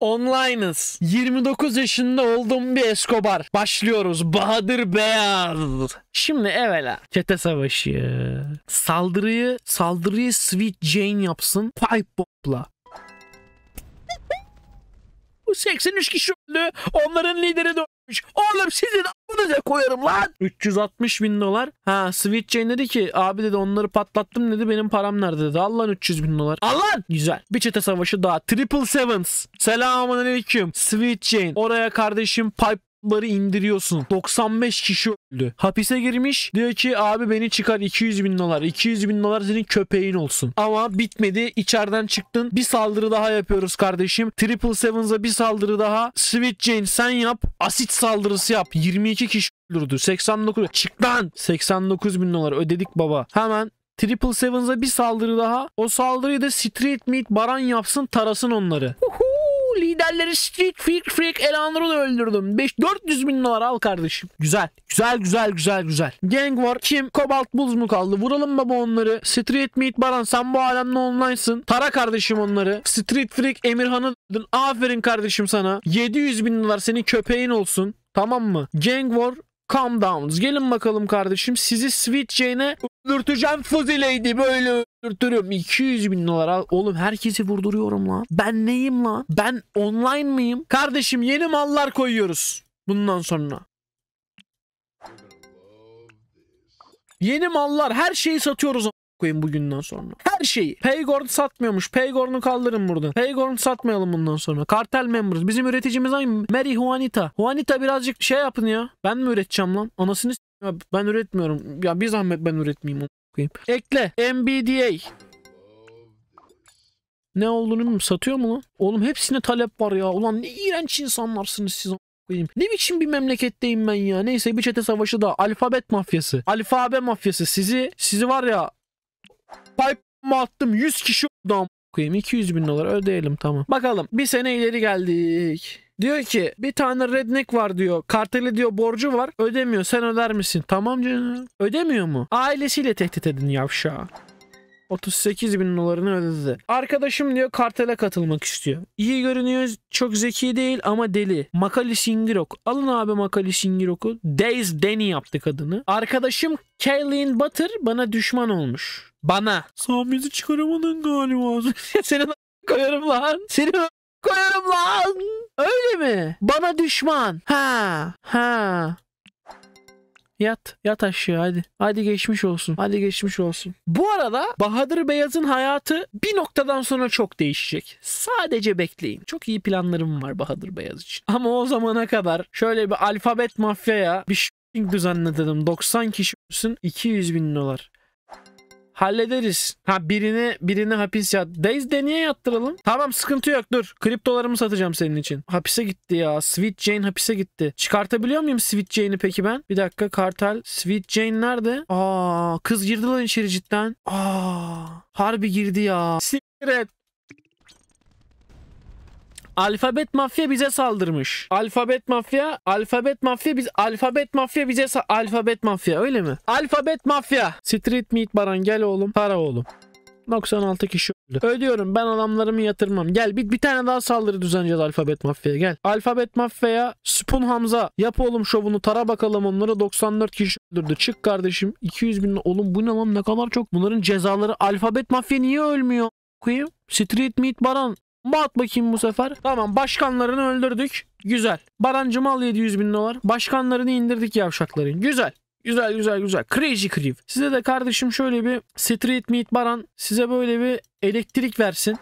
Speaker 1: Online'ız. 29 yaşında olduğum bir Escobar. Başlıyoruz. Bahadır Beyaz. Şimdi evvela çete savaşı. Saldırıyı, saldırıyı Sweet Jane yapsın. Pipe bomb'la. 83 kişi öldü. Onların lideri de Oğlum sizin a**ınıza koyarım lan. 360 bin dolar. Ha Sweet Jane dedi ki abi dedi onları patlattım dedi benim param nerede dedi. Al lan 300 bin dolar. Al lan. Güzel. Bir çete savaşı daha. Triple Sevens. Selamun aleyküm. Sweet Jane. Oraya kardeşim pipe Bunları indiriyorsun. 95 kişi öldü. Hapise girmiş. Diyor ki abi beni çıkar 200 bin dolar. 200 bin dolar senin köpeğin olsun. Ama bitmedi. İçeriden çıktın. Bir saldırı daha yapıyoruz kardeşim. Triple Sevens'a bir saldırı daha. Sweet Jane sen yap. Asit saldırısı yap. 22 kişi öldürdü. 89 çık lan. 89 bin dolar ödedik baba. Hemen Triple Sevens'a bir saldırı daha. O saldırıyı da Street Meat Baran yapsın tarasın onları. Uhu liderleri Street Freak Freak Elanur'u da öldürdüm. 5 400 bin dolar al kardeşim. Güzel. Güzel güzel güzel güzel. Gang War kim? Cobalt Bulls mu kaldı? Vuralım baba onları. Street Meat Baran sen bu alemde online'sın. Tara kardeşim onları. Street Freak Emirhan'ı aferin kardeşim sana. 700 bin dolar senin köpeğin olsun. Tamam mı? Gang War Calm Downs. Gelin bakalım kardeşim. Sizi Sweet Jane'e öldürteceğim Fuzileydi böyle öldürtürüm. 200 bin dolar al oğlum herkesi vurduruyorum lan. Ben neyim lan? Ben online mıyım? Kardeşim yeni mallar koyuyoruz. Bundan sonra. Yeni mallar her şeyi satıyoruz koyayım bugünden sonra. Her şeyi. Paygorn satmıyormuş. Paygorn'u kaldırın buradan. Paygorn satmayalım bundan sonra. Kartel memuruz. Bizim üreticimiz aynı. Mary Juanita. Juanita birazcık şey yapın ya. Ben mi üreteceğim lan? Anasını ya ben üretmiyorum. Ya bir zahmet ben üretmeyeyim onu koyayım. Ekle. MBDA. Ne olduğunu satıyor mu lan? Oğlum hepsine talep var ya. Ulan ne iğrenç insanlarsınız siz koyayım. Ne biçim bir memleketteyim ben ya. Neyse bir çete savaşı da alfabet mafyası. Alfabe mafyası sizi sizi var ya pipe attım 100 kişi oldu koyayım. 200 bin dolar ödeyelim tamam. Bakalım bir sene ileri geldik. Diyor ki bir tane redneck var diyor. Karteli diyor borcu var. Ödemiyor. Sen öder misin? Tamam canım. Ödemiyor mu? Ailesiyle tehdit edin yavşağı. 38 bin dolarını ödedi. Arkadaşım diyor kartele katılmak istiyor. İyi görünüyor çok zeki değil ama deli. Makali Singirok. Alın abi Makali Singirok'u. Days Danny yaptı kadını. Arkadaşım Kaylin Butter bana düşman olmuş. Bana. Samizi çıkaramadın galiba. Senin koyarım lan. Senin koyarım lan. Öyle mi? Bana düşman. Ha. Ha. Yat. Yat aşağı hadi. Hadi geçmiş olsun. Hadi geçmiş olsun. Bu arada Bahadır Beyaz'ın hayatı bir noktadan sonra çok değişecek. Sadece bekleyin. Çok iyi planlarım var Bahadır Beyaz için. Ama o zamana kadar şöyle bir alfabet mafyaya bir düzenledim. 90 kişi 200 bin dolar hallederiz. Ha birini birine hapis yat. Days deneye yattıralım? Tamam sıkıntı yok dur. Kriptolarımı satacağım senin için. Hapise gitti ya. Sweet Jane hapise gitti. Çıkartabiliyor muyum Sweet Jane'i peki ben? Bir dakika kartel. Sweet Jane nerede? Aa kız girdi lan içeri cidden. Aa harbi girdi ya. Sikret. Alfabet mafya bize saldırmış. Alfabet mafya, alfabet mafya biz alfabet mafya bize alfabet mafya öyle mi? Alfabet mafya. Street Meat Baran gel oğlum. Para oğlum. 96 kişi öldü. Ödüyorum ben adamlarımı yatırmam. Gel bir, bir tane daha saldırı düzenleyeceğiz Alfabet Mafya'ya gel. Alfabet Mafya'ya Spoon Hamza yap oğlum şovunu tara bakalım onları 94 kişi öldürdü. Çık kardeşim 200 bin oğlum bu ne lan ne kadar çok. Bunların cezaları Alfabet Mafya niye ölmüyor? Koyayım. Street Meat Baran Mat bakayım bu sefer. Tamam başkanlarını öldürdük. Güzel. Barancımı al 700 bin dolar. Başkanlarını indirdik yavşakların. Güzel. Güzel güzel güzel. Crazy Creep. Size de kardeşim şöyle bir Street Meat Baran size böyle bir elektrik versin.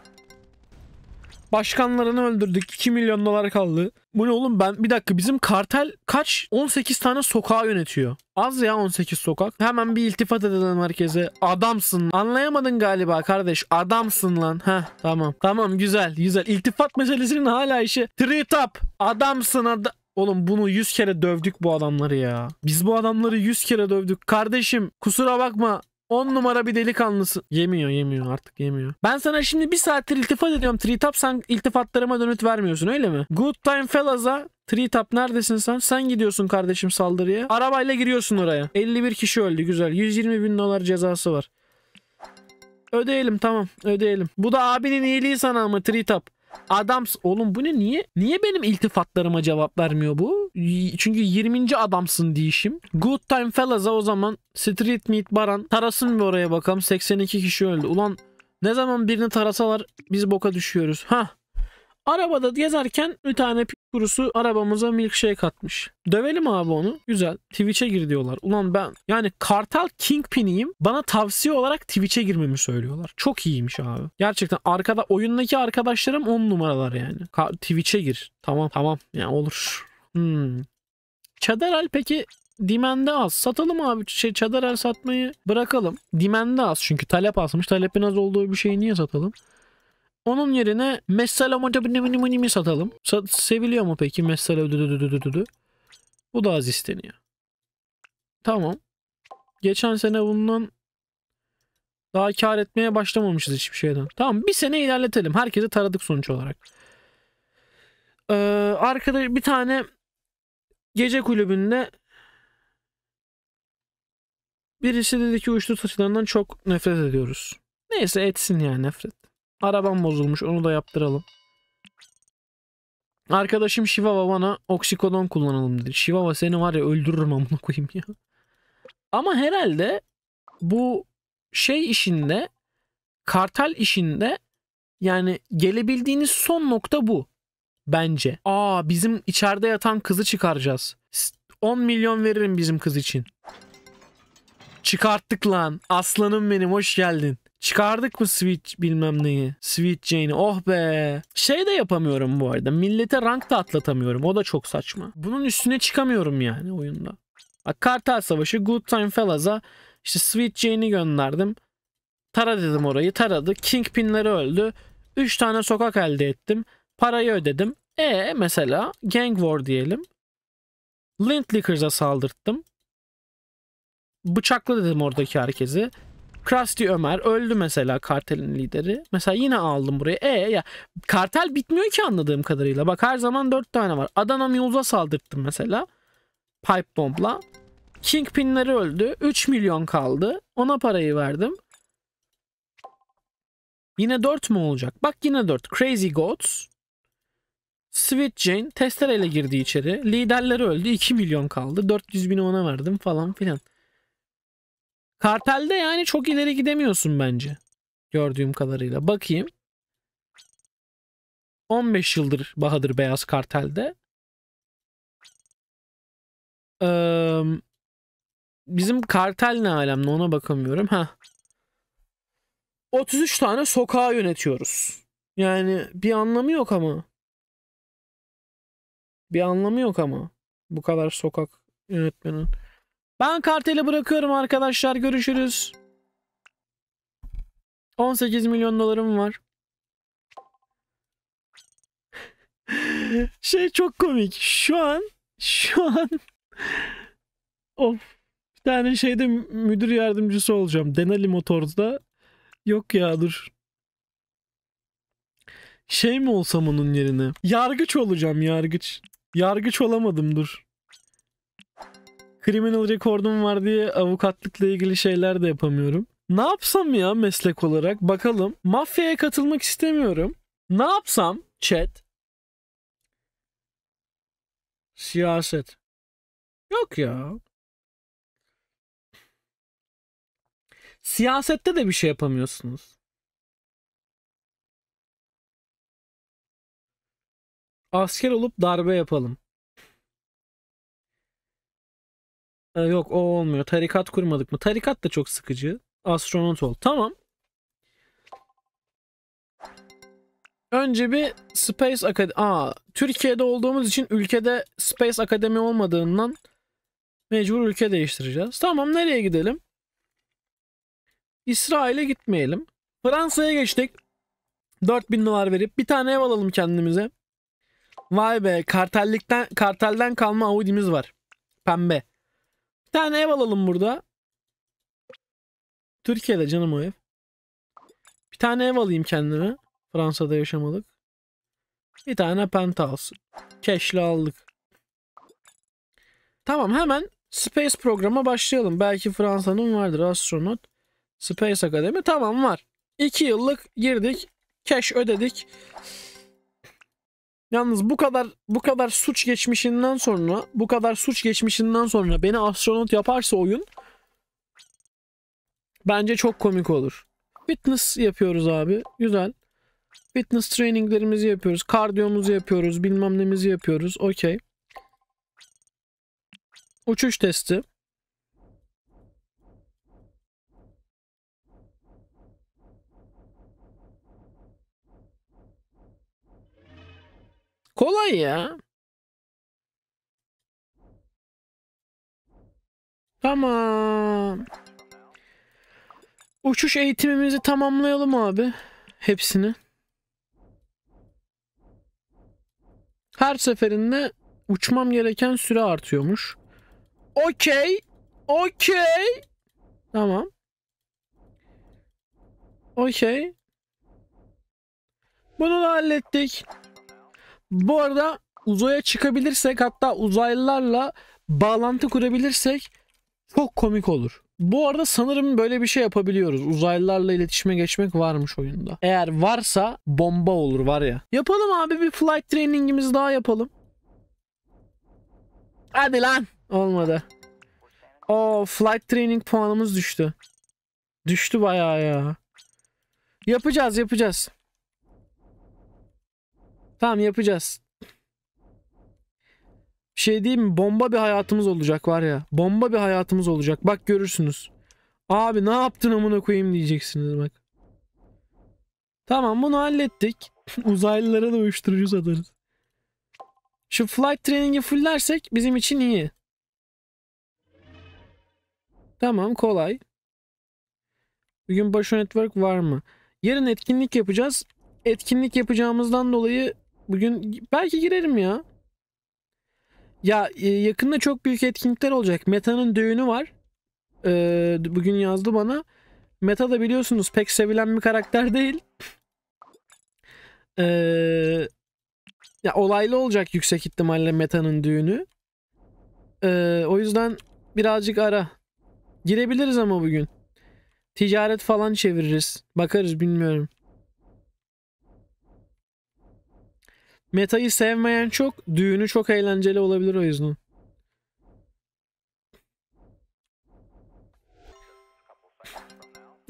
Speaker 1: Başkanlarını öldürdük. 2 milyon dolar kaldı. Bu ne oğlum ben bir dakika bizim kartel kaç? 18 tane sokağı yönetiyor. Az ya 18 sokak. Hemen bir iltifat edelim herkese. Adamsın. Anlayamadın galiba kardeş. Adamsın lan. Ha tamam. Tamam güzel güzel. İltifat meselesinin hala işi. Treat up. Adamsın adam. Oğlum bunu 100 kere dövdük bu adamları ya. Biz bu adamları 100 kere dövdük. Kardeşim kusura bakma 10 numara bir delikanlısın. Yemiyor yemiyor artık yemiyor. Ben sana şimdi bir saattir iltifat ediyorum. Treetop sen iltifatlarıma dönüt vermiyorsun öyle mi? Good time fellas'a Treetop neredesin sen? Sen gidiyorsun kardeşim saldırıya. Arabayla giriyorsun oraya. 51 kişi öldü güzel. 120 bin dolar cezası var. Ödeyelim tamam ödeyelim. Bu da abinin iyiliği sana ama Treetop. Adams oğlum bu ne niye? Niye benim iltifatlarıma cevap vermiyor bu? Çünkü 20. adamsın diyişim. Good Time Fellas'a o zaman Street Meat Baran tarasın bir oraya bakalım. 82 kişi öldü. Ulan ne zaman birini tarasalar biz boka düşüyoruz. Hah Arabada gezerken bir tane pik kurusu arabamıza milkshake katmış. Dövelim abi onu. Güzel. Twitch'e gir diyorlar. Ulan ben yani Kartal Kingpin'iyim. Bana tavsiye olarak Twitch'e girmemi söylüyorlar. Çok iyiymiş abi. Gerçekten arkada oyundaki arkadaşlarım on numaralar yani. Ka- Twitch'e gir. Tamam tamam. Yani olur. Hmm. Çadaral peki Dimende az. Satalım abi şey çadar el satmayı bırakalım. Dimende az çünkü talep azmış. Talepin az olduğu bir şeyi niye satalım? Onun yerine mesela Mojabinimini satalım. Sa- seviliyor mu peki mesela Bu da az isteniyor. Tamam. Geçen sene bundan daha kar etmeye başlamamışız hiçbir şeyden. Tamam bir sene ilerletelim. Herkesi taradık sonuç olarak. Ee, arkadaş bir tane gece kulübünde birisi dedi ki uyuşturucu satıcılarından çok nefret ediyoruz. Neyse etsin yani nefret. Arabam bozulmuş. Onu da yaptıralım. Arkadaşım Şivava bana oksikodon kullanalım dedi. Şivava seni var ya öldürürüm amına koyayım ya. Ama herhalde bu şey işinde kartal işinde yani gelebildiğiniz son nokta bu bence. Aa bizim içeride yatan kızı çıkaracağız. 10 milyon veririm bizim kız için. Çıkarttık lan. Aslanım benim hoş geldin. Çıkardık bu Switch bilmem neyi. Switch Jane'i. Oh be. Şey de yapamıyorum bu arada. Millete rank da atlatamıyorum. O da çok saçma. Bunun üstüne çıkamıyorum yani oyunda. Bak Kartal Savaşı Good Time Fellas'a işte Sweet Jane'i gönderdim. Tara dedim orayı taradı. Kingpin'leri öldü. 3 tane sokak elde ettim. Parayı ödedim. E mesela Gang War diyelim. Lindlickers'a saldırttım. Bıçaklı dedim oradaki herkesi. Krusty Ömer öldü mesela kartelin lideri. Mesela yine aldım buraya. E ya kartel bitmiyor ki anladığım kadarıyla. Bak her zaman 4 tane var. Adana Muse'a saldırttım mesela. Pipe bomb'la. Kingpin'leri öldü. 3 milyon kaldı. Ona parayı verdim. Yine 4 mu olacak? Bak yine 4. Crazy Goats. Sweet Jane testereyle girdi içeri. Liderleri öldü. 2 milyon kaldı. 400 bini ona verdim falan filan. Kartelde yani çok ileri gidemiyorsun bence. Gördüğüm kadarıyla. Bakayım. 15 yıldır Bahadır Beyaz Kartel'de. Ee, bizim kartel ne alemde ona bakamıyorum. ha. 33 tane sokağı yönetiyoruz. Yani bir anlamı yok ama. Bir anlamı yok ama. Bu kadar sokak yönetmenin. Ben karteli bırakıyorum arkadaşlar. Görüşürüz. 18 milyon dolarım var. şey çok komik. Şu an şu an of bir tane şeyde müdür yardımcısı olacağım. Denali Motors'da. Yok ya dur. Şey mi olsam onun yerine? Yargıç olacağım yargıç. Yargıç olamadım dur criminal record'um var diye avukatlıkla ilgili şeyler de yapamıyorum. Ne yapsam ya meslek olarak bakalım. Mafyaya katılmak istemiyorum. Ne yapsam chat? Siyaset.
Speaker 2: Yok ya. Siyasette de bir şey yapamıyorsunuz.
Speaker 1: Asker olup darbe yapalım. Ee, yok o olmuyor. Tarikat kurmadık mı? Tarikat da çok sıkıcı. Astronot ol. Tamam. Önce bir Space Akademi... Aa, Türkiye'de olduğumuz için ülkede Space Akademi olmadığından mecbur ülke değiştireceğiz. Tamam nereye gidelim? İsrail'e gitmeyelim. Fransa'ya geçtik. 4000 dolar verip bir tane ev alalım kendimize. Vay be kartellikten kartelden kalma Audi'miz var. Pembe. Bir tane ev alalım burada. Türkiye'de canım o ev. Bir tane ev alayım kendime. Fransa'da yaşamalık. Bir tane penthouse. Cash'le aldık. Tamam hemen Space programa başlayalım. Belki Fransa'nın vardır astronot. Space Akademi tamam var. 2 yıllık girdik. Cash ödedik. Yalnız bu kadar bu kadar suç geçmişinden sonra bu kadar suç geçmişinden sonra beni astronot yaparsa oyun bence çok komik olur. Fitness yapıyoruz abi. Güzel. Fitness traininglerimizi yapıyoruz. Kardiyomuzu yapıyoruz. Bilmem nemizi yapıyoruz. Okey. Uçuş testi.
Speaker 2: Kolay ya.
Speaker 1: Tamam. Uçuş eğitimimizi tamamlayalım abi. Hepsini. Her seferinde uçmam gereken süre artıyormuş. Okey. Okey. Tamam. Okey. Bunu da hallettik. Bu arada uzaya çıkabilirsek hatta uzaylılarla bağlantı kurabilirsek çok komik olur. Bu arada sanırım böyle bir şey yapabiliyoruz. Uzaylılarla iletişime geçmek varmış oyunda. Eğer varsa bomba olur var ya. Yapalım abi bir flight trainingimiz daha yapalım. Hadi lan. Olmadı. O flight training puanımız düştü. Düştü bayağı ya. Yapacağız yapacağız. Tamam yapacağız. Bir şey diyeyim mi? Bomba bir hayatımız olacak var ya. Bomba bir hayatımız olacak. Bak görürsünüz. Abi ne yaptın amına koyayım diyeceksiniz bak. Tamam bunu hallettik. Uzaylılara da uyuşturucu satarız. Şu flight training'i fulllersek bizim için iyi. Tamam kolay. Bugün başo network var mı? Yarın etkinlik yapacağız. Etkinlik yapacağımızdan dolayı Bugün belki girerim ya. Ya e, yakında çok büyük etkinlikler olacak. Meta'nın düğünü var. Ee, bugün yazdı bana. Meta da biliyorsunuz pek sevilen bir karakter değil. Ee, ya olaylı olacak yüksek ihtimalle Meta'nın düğünü. Ee, o yüzden birazcık ara. Girebiliriz ama bugün. Ticaret falan çeviririz. Bakarız bilmiyorum. Meta'yı sevmeyen çok, düğünü çok eğlenceli olabilir o yüzden.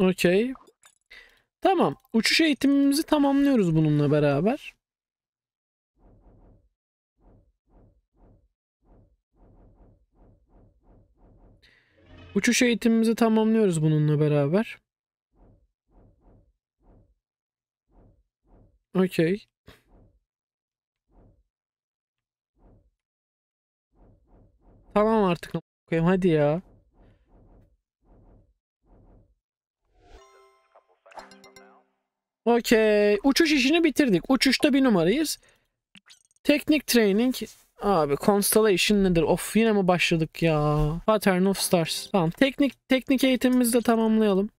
Speaker 1: Okey. Tamam. Uçuş eğitimimizi tamamlıyoruz bununla beraber. Uçuş eğitimimizi tamamlıyoruz bununla beraber. Okey. Tamam artık okuyayım. hadi ya. Okey. Uçuş işini bitirdik. Uçuşta bir numarayız. Teknik training. Abi Constellation nedir? Of yine mi başladık ya? Pattern of Stars. Tamam. Teknik teknik eğitimimizi de tamamlayalım.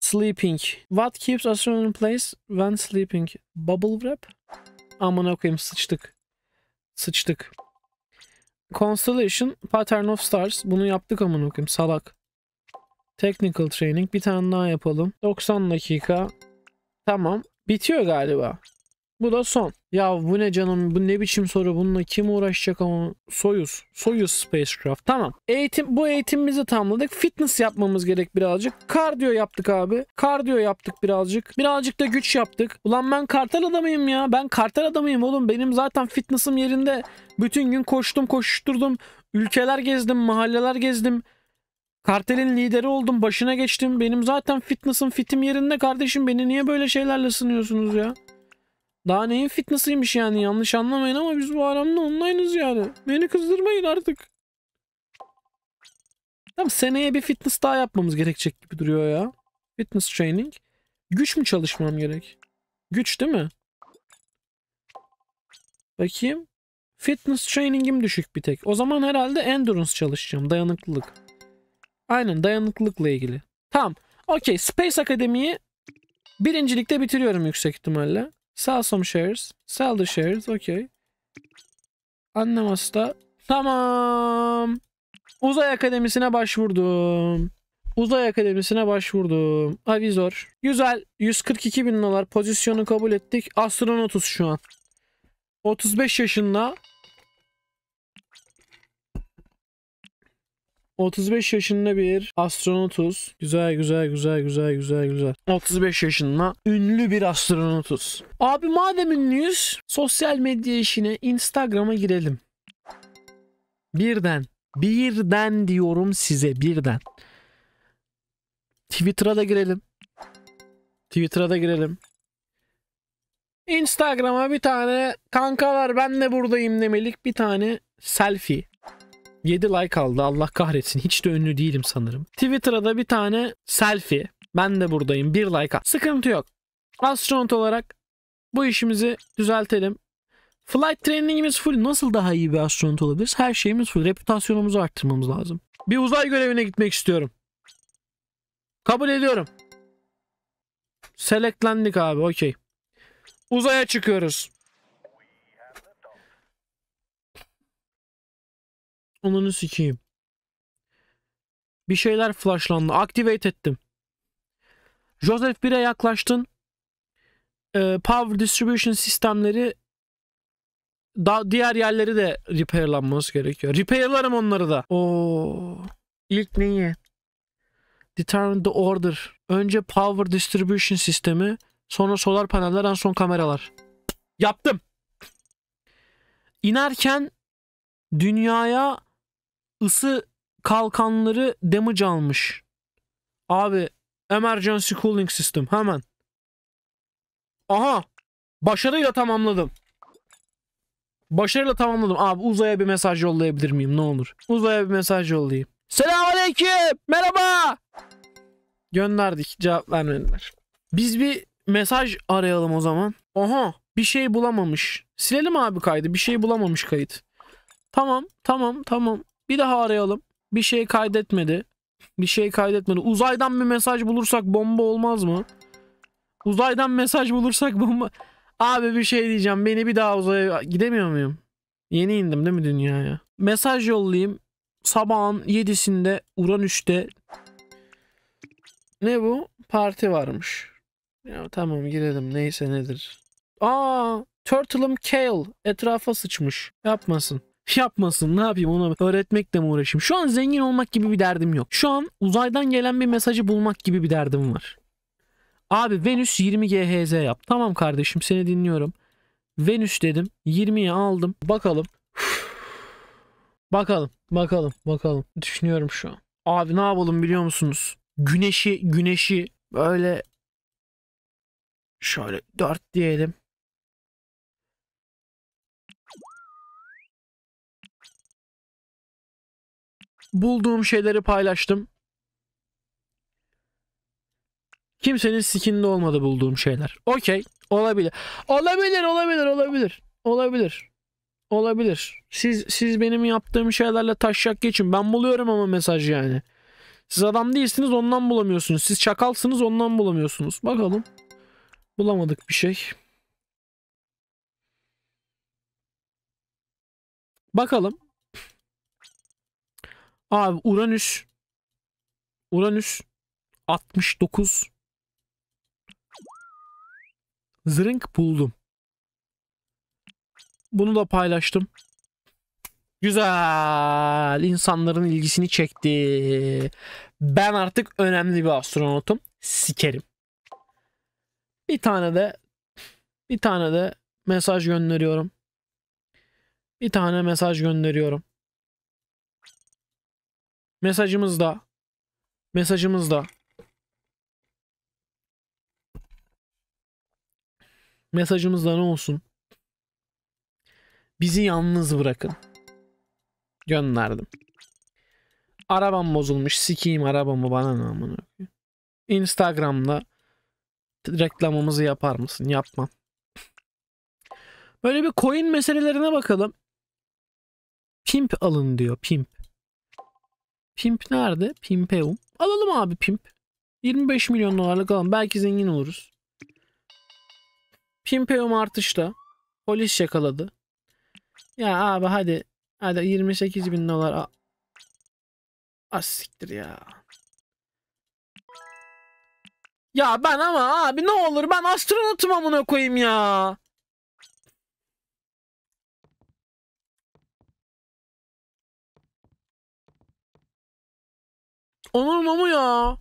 Speaker 1: Sleeping. What keeps us in place when sleeping? Bubble wrap? Aman okuyayım sıçtık. Sıçtık. Constellation, Pattern of Stars. Bunu yaptık ama bakayım salak. Technical Training. Bir tane daha yapalım. 90 dakika. Tamam. Bitiyor galiba. Bu da son. Ya bu ne canım bu ne biçim soru bununla kim uğraşacak ama Soyuz. Soyuz Spacecraft tamam. Eğitim bu eğitimimizi tamamladık. Fitness yapmamız gerek birazcık. Kardiyo yaptık abi. Kardiyo yaptık birazcık. Birazcık da güç yaptık. Ulan ben kartal adamıyım ya. Ben kartal adamıyım oğlum. Benim zaten fitness'ım yerinde. Bütün gün koştum koşuşturdum. Ülkeler gezdim mahalleler gezdim. Kartelin lideri oldum, başına geçtim. Benim zaten fitness'ım, fitim yerinde kardeşim. Beni niye böyle şeylerle sınıyorsunuz ya? Daha neyin fitness'ıymış yani yanlış anlamayın ama biz bu aramda online'ız yani. Beni kızdırmayın artık. tam seneye bir fitness daha yapmamız gerekecek gibi duruyor ya. Fitness training. Güç mü çalışmam gerek? Güç değil mi? Bakayım. Fitness training'im düşük bir tek. O zaman herhalde endurance çalışacağım. Dayanıklılık. Aynen dayanıklılıkla ilgili. Tamam. Okey. Space Akademi'yi birincilikte bitiriyorum yüksek ihtimalle. Sell some shares. Sell the shares. okay. Annem hasta. Tamam. Uzay Akademisi'ne başvurdum. Uzay Akademisi'ne başvurdum. Avizor. Güzel. 142 bin dolar pozisyonu kabul ettik. Astronotus şu an. 35 yaşında 35 yaşında bir astronotuz. Güzel güzel güzel güzel güzel güzel. 35 yaşında ünlü bir astronotuz. Abi madem ünlüyüz sosyal medya işine Instagram'a girelim. Birden. Birden diyorum size birden. Twitter'a da girelim. Twitter'a da girelim. Instagram'a bir tane kankalar ben de buradayım demelik bir tane selfie 7 like aldı Allah kahretsin hiç de ünlü değilim sanırım. Twitter'a da bir tane selfie ben de buradayım bir like al. Sıkıntı yok. Astronot olarak bu işimizi düzeltelim. Flight trainingimiz full. Nasıl daha iyi bir astronot olabiliriz? Her şeyimiz full. Reputasyonumuzu arttırmamız lazım. Bir uzay görevine gitmek istiyorum. Kabul ediyorum. Selectlendik abi okey. Uzaya çıkıyoruz. Ananı sikeyim. Bir şeyler flashlandı. Activate ettim. Joseph 1'e yaklaştın. Ee, power distribution sistemleri da diğer yerleri de repairlanması gerekiyor. Repairlarım onları da. Oo. İlk neyi? Determine the order. Önce power distribution sistemi, sonra solar paneller, en son kameralar. Yaptım. İnerken dünyaya ısı kalkanları damage almış. Abi emergency cooling system hemen. Aha başarıyla tamamladım. Başarıyla tamamladım. Abi uzaya bir mesaj yollayabilir miyim ne olur. Uzaya bir mesaj yollayayım. Selamünaleyküm. Merhaba. Gönderdik cevap vermediler. Biz bir mesaj arayalım o zaman. Oha bir şey bulamamış. Silelim abi kaydı. Bir şey bulamamış kayıt. Tamam tamam tamam. Bir daha arayalım. Bir şey kaydetmedi. Bir şey kaydetmedi. Uzaydan bir mesaj bulursak bomba olmaz mı? Uzaydan mesaj bulursak bomba... Abi bir şey diyeceğim. Beni bir daha uzaya... Gidemiyor muyum? Yeni indim değil mi dünyaya? Mesaj yollayayım. Sabahın 7'sinde 3'te. Ne bu? Parti varmış. Ya tamam girelim neyse nedir. Aa, Turtle'ım Kale etrafa sıçmış. Yapmasın yapmasın ne yapayım ona öğretmekle mi uğraşayım? Şu an zengin olmak gibi bir derdim yok. Şu an uzaydan gelen bir mesajı bulmak gibi bir derdim var. Abi Venüs 20 GHz yap. Tamam kardeşim seni dinliyorum. Venüs dedim. 20'ye aldım. Bakalım. bakalım. Bakalım. Bakalım. Düşünüyorum şu an. Abi ne yapalım biliyor musunuz? Güneşi güneşi böyle şöyle 4 diyelim. bulduğum şeyleri paylaştım. Kimsenin sikinde olmadı bulduğum şeyler. Okey. Olabilir. Olabilir, olabilir, olabilir. Olabilir. Olabilir. Siz siz benim yaptığım şeylerle taşacak geçin. Ben buluyorum ama mesaj yani. Siz adam değilsiniz ondan bulamıyorsunuz. Siz çakalsınız ondan bulamıyorsunuz. Bakalım. Bulamadık bir şey. Bakalım. Abi Uranüs Uranüs 69 Zırınk buldum. Bunu da paylaştım. Güzel. İnsanların ilgisini çekti. Ben artık önemli bir astronotum. Sikerim. Bir tane de bir tane de mesaj gönderiyorum. Bir tane mesaj gönderiyorum. Mesajımızda. Mesajımızda. Mesajımızda ne olsun? Bizi yalnız bırakın. Gönderdim. Arabam bozulmuş. Sikiyim arabamı bana ne amına Instagram'da reklamımızı yapar mısın? Yapmam. Böyle bir coin meselelerine bakalım. Pimp alın diyor. Pimp. Pimp nerede? Pimpeum. Alalım abi pimp. 25 milyon dolarlık alalım. Belki zengin oluruz. Pimpeum artışla. Polis yakaladı. Ya abi hadi. Hadi 28 bin dolar. Az ah, ya. Ya ben ama abi ne olur ben astronotum amına koyayım ya.
Speaker 2: Onur mu ya?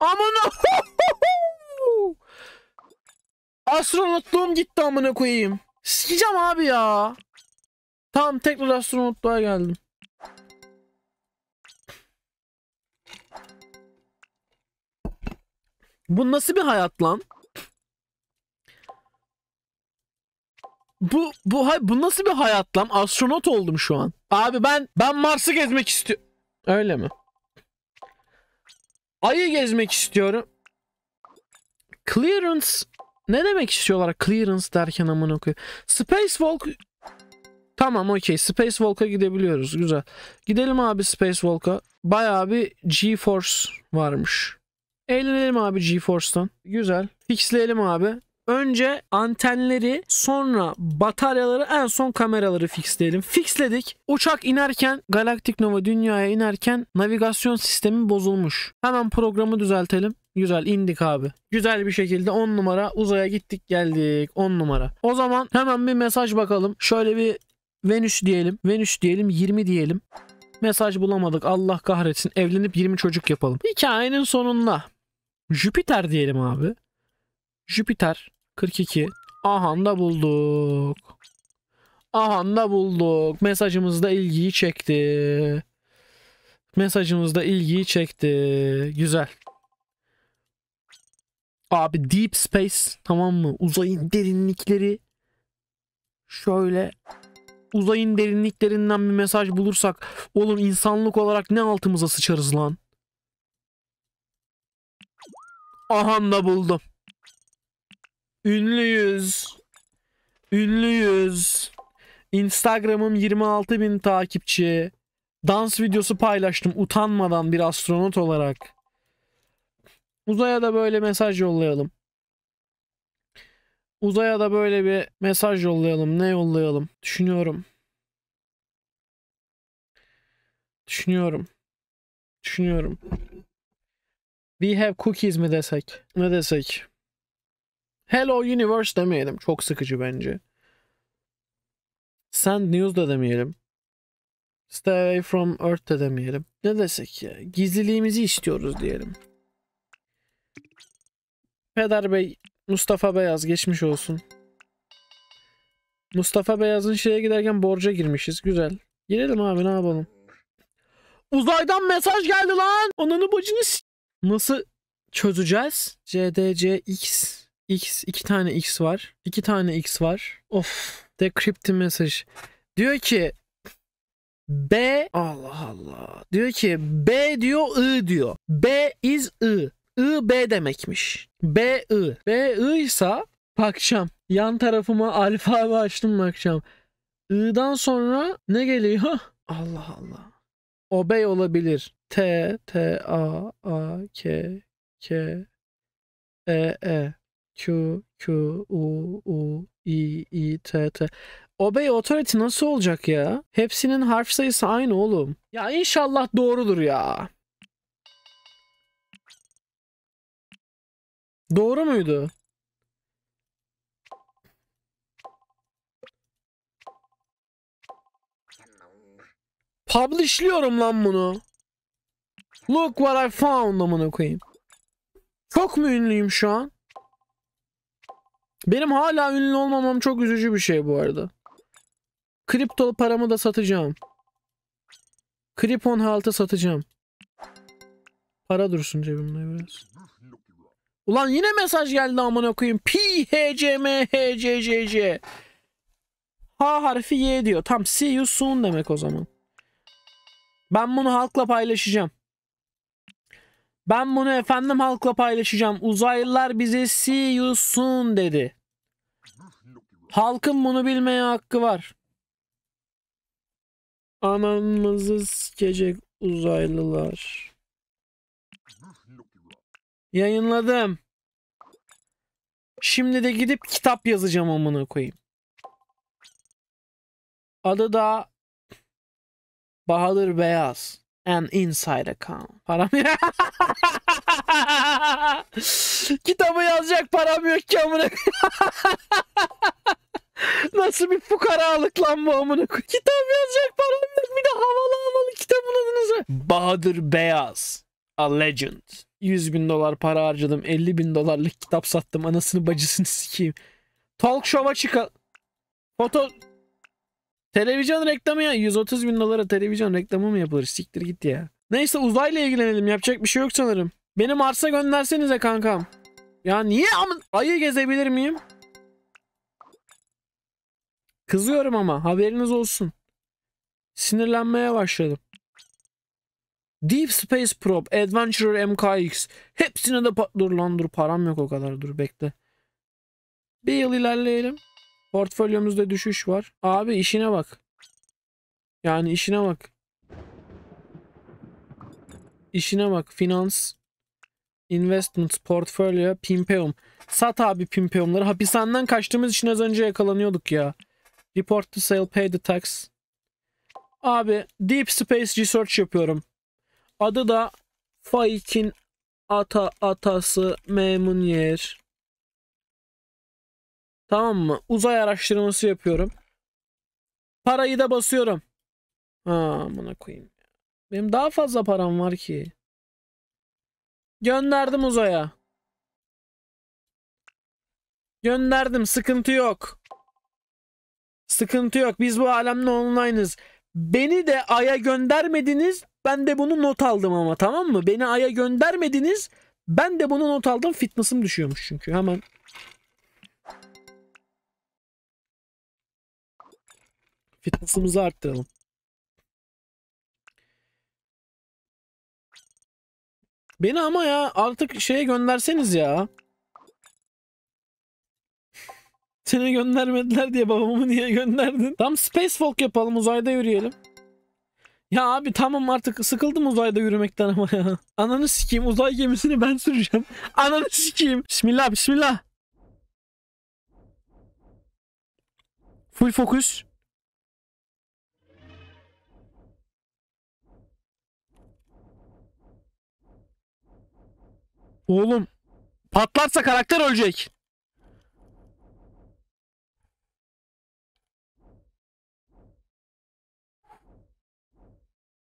Speaker 2: Amına
Speaker 1: Astronotluğum gitti amına koyayım. Sikeceğim abi ya. Tamam tekrar astronotluğa geldim. Bu nasıl bir hayat lan? Bu bu hay bu nasıl bir hayat lan? Astronot oldum şu an. Abi ben ben Mars'ı gezmek istiyorum. Öyle mi? Ayı gezmek istiyorum. Clearance ne demek istiyorlar clearance derken amına koyayım. Spacewalk Tamam okey Spacewalk'a gidebiliyoruz güzel. Gidelim abi Space Spacewalk'a. Bayağı bir GeForce varmış. Eğlenelim abi GeForce'dan. Güzel. Fixleyelim abi. Önce antenleri sonra bataryaları en son kameraları fixleyelim. Fixledik. Uçak inerken Galaktik Nova dünyaya inerken navigasyon sistemi bozulmuş. Hemen programı düzeltelim. Güzel indik abi. Güzel bir şekilde 10 numara uzaya gittik geldik 10 numara. O zaman hemen bir mesaj bakalım. Şöyle bir Venüs diyelim. Venüs diyelim 20 diyelim. Mesaj bulamadık. Allah kahretsin. Evlenip 20 çocuk yapalım. Hikayenin sonunda Jüpiter diyelim abi. Jüpiter 42. Ahanda bulduk. Ahanda bulduk. Mesajımızda ilgiyi çekti. Mesajımızda ilgiyi çekti. Güzel. Abi Deep Space tamam mı? Uzayın derinlikleri şöyle uzayın derinliklerinden bir mesaj bulursak olur insanlık olarak ne altımıza sıçarız lan? Ahan da buldum. Ünlüyüz. Ünlüyüz. Instagram'ım 26 bin takipçi. Dans videosu paylaştım utanmadan bir astronot olarak. Uzaya da böyle mesaj yollayalım. Uzaya da böyle bir mesaj yollayalım. Ne yollayalım? Düşünüyorum. Düşünüyorum. Düşünüyorum. We have cookies mi desek? Ne desek? Hello Universe demeyelim. Çok sıkıcı bence. Send News da demeyelim. Stay away from Earth de demeyelim. Ne desek ya? Gizliliğimizi istiyoruz diyelim. Peder Bey Mustafa Beyaz geçmiş olsun. Mustafa Beyaz'ın şeye giderken borca girmişiz. Güzel. Girelim abi ne yapalım. Uzaydan mesaj geldi lan. Ananı bacını Nasıl çözeceğiz? CDCX. X. iki tane X var. İki tane X var. Of. Decrypted mesaj. Diyor ki B Allah Allah. Diyor ki B diyor I diyor. B is I. IB demekmiş. BI. BI ise akşam, Yan tarafıma alfa açtım akşam. I'dan sonra ne geliyor? Allah Allah. Obey olabilir. T, T, A, A, K, K, E, E, Q, Q, U, U, I, I, T, T. Obey Authority nasıl olacak ya? Hepsinin harf sayısı aynı oğlum. Ya inşallah doğrudur ya.
Speaker 2: Doğru muydu?
Speaker 1: Publishliyorum lan bunu. Look what I found amına koyayım. Çok mu ünlüyüm şu an? Benim hala ünlü olmamam çok üzücü bir şey bu arada. Kripto paramı da satacağım. Kripon haltı satacağım. Para dursun cebimde biraz. Ulan yine mesaj geldi aman okuyayım. P H C M H C C C. H harfi Y diyor. Tam see you soon demek o zaman. Ben bunu halkla paylaşacağım. Ben bunu efendim halkla paylaşacağım. Uzaylılar bize see you soon dedi. Halkın bunu bilmeye hakkı var. Anamızı sikecek uzaylılar. Yayınladım. Şimdi de gidip kitap yazacağım amına koyayım. Adı da Bahadır Beyaz. An inside account. Param yok. Kitabı yazacak param yok ki amına. Nasıl bir fukaralık lan bu amına Kitap yazacak param yok. Bir de havalı havalı kitabın adınızı. Bahadır Beyaz. A legend. 100 bin dolar para harcadım. 50 bin dolarlık kitap sattım. Anasını bacısını sikeyim. Talk show'a çıka... Foto... Televizyon reklamı ya. 130 bin dolara televizyon reklamı mı yapılır? Siktir git ya. Neyse uzayla ilgilenelim. Yapacak bir şey yok sanırım. Beni Mars'a göndersenize kankam. Ya niye ama ayı gezebilir miyim? Kızıyorum ama haberiniz olsun. Sinirlenmeye başladım. Deep Space Probe, Adventurer MKX. Hepsine de dur lan dur param yok o kadar dur bekle. Bir yıl ilerleyelim. Portföyümüzde düşüş var. Abi işine bak. Yani işine bak. İşine bak. Finans, investments, portfolyo, pimpeum. Sat abi pimpeumları. Hapishaneden kaçtığımız için az önce yakalanıyorduk ya. Report the sale, pay the tax. Abi deep space research yapıyorum. Adı da Faik'in ata atası Memun Yer. Tamam mı? Uzay araştırması yapıyorum. Parayı da basıyorum. Ha, buna koyayım. Benim daha fazla param var ki. Gönderdim uzaya. Gönderdim. Sıkıntı yok. Sıkıntı yok. Biz bu alemle online'ız. Beni de aya göndermediniz ben de bunu not aldım ama tamam mı? Beni aya göndermediniz. Ben de bunu not aldım. Fitness'ım düşüyormuş çünkü. Hemen
Speaker 2: fitness'ımızı arttıralım. Beni ama ya artık şeye gönderseniz ya.
Speaker 1: Seni göndermediler diye babamı niye gönderdin? Tam space Spacewalk yapalım uzayda yürüyelim. Ya abi tamam artık sıkıldım uzayda yürümekten ama ya. Ananı sikeyim uzay gemisini ben süreceğim. Ananı sikeyim. Bismillah bismillah. Full
Speaker 2: fokus. Oğlum patlarsa karakter ölecek.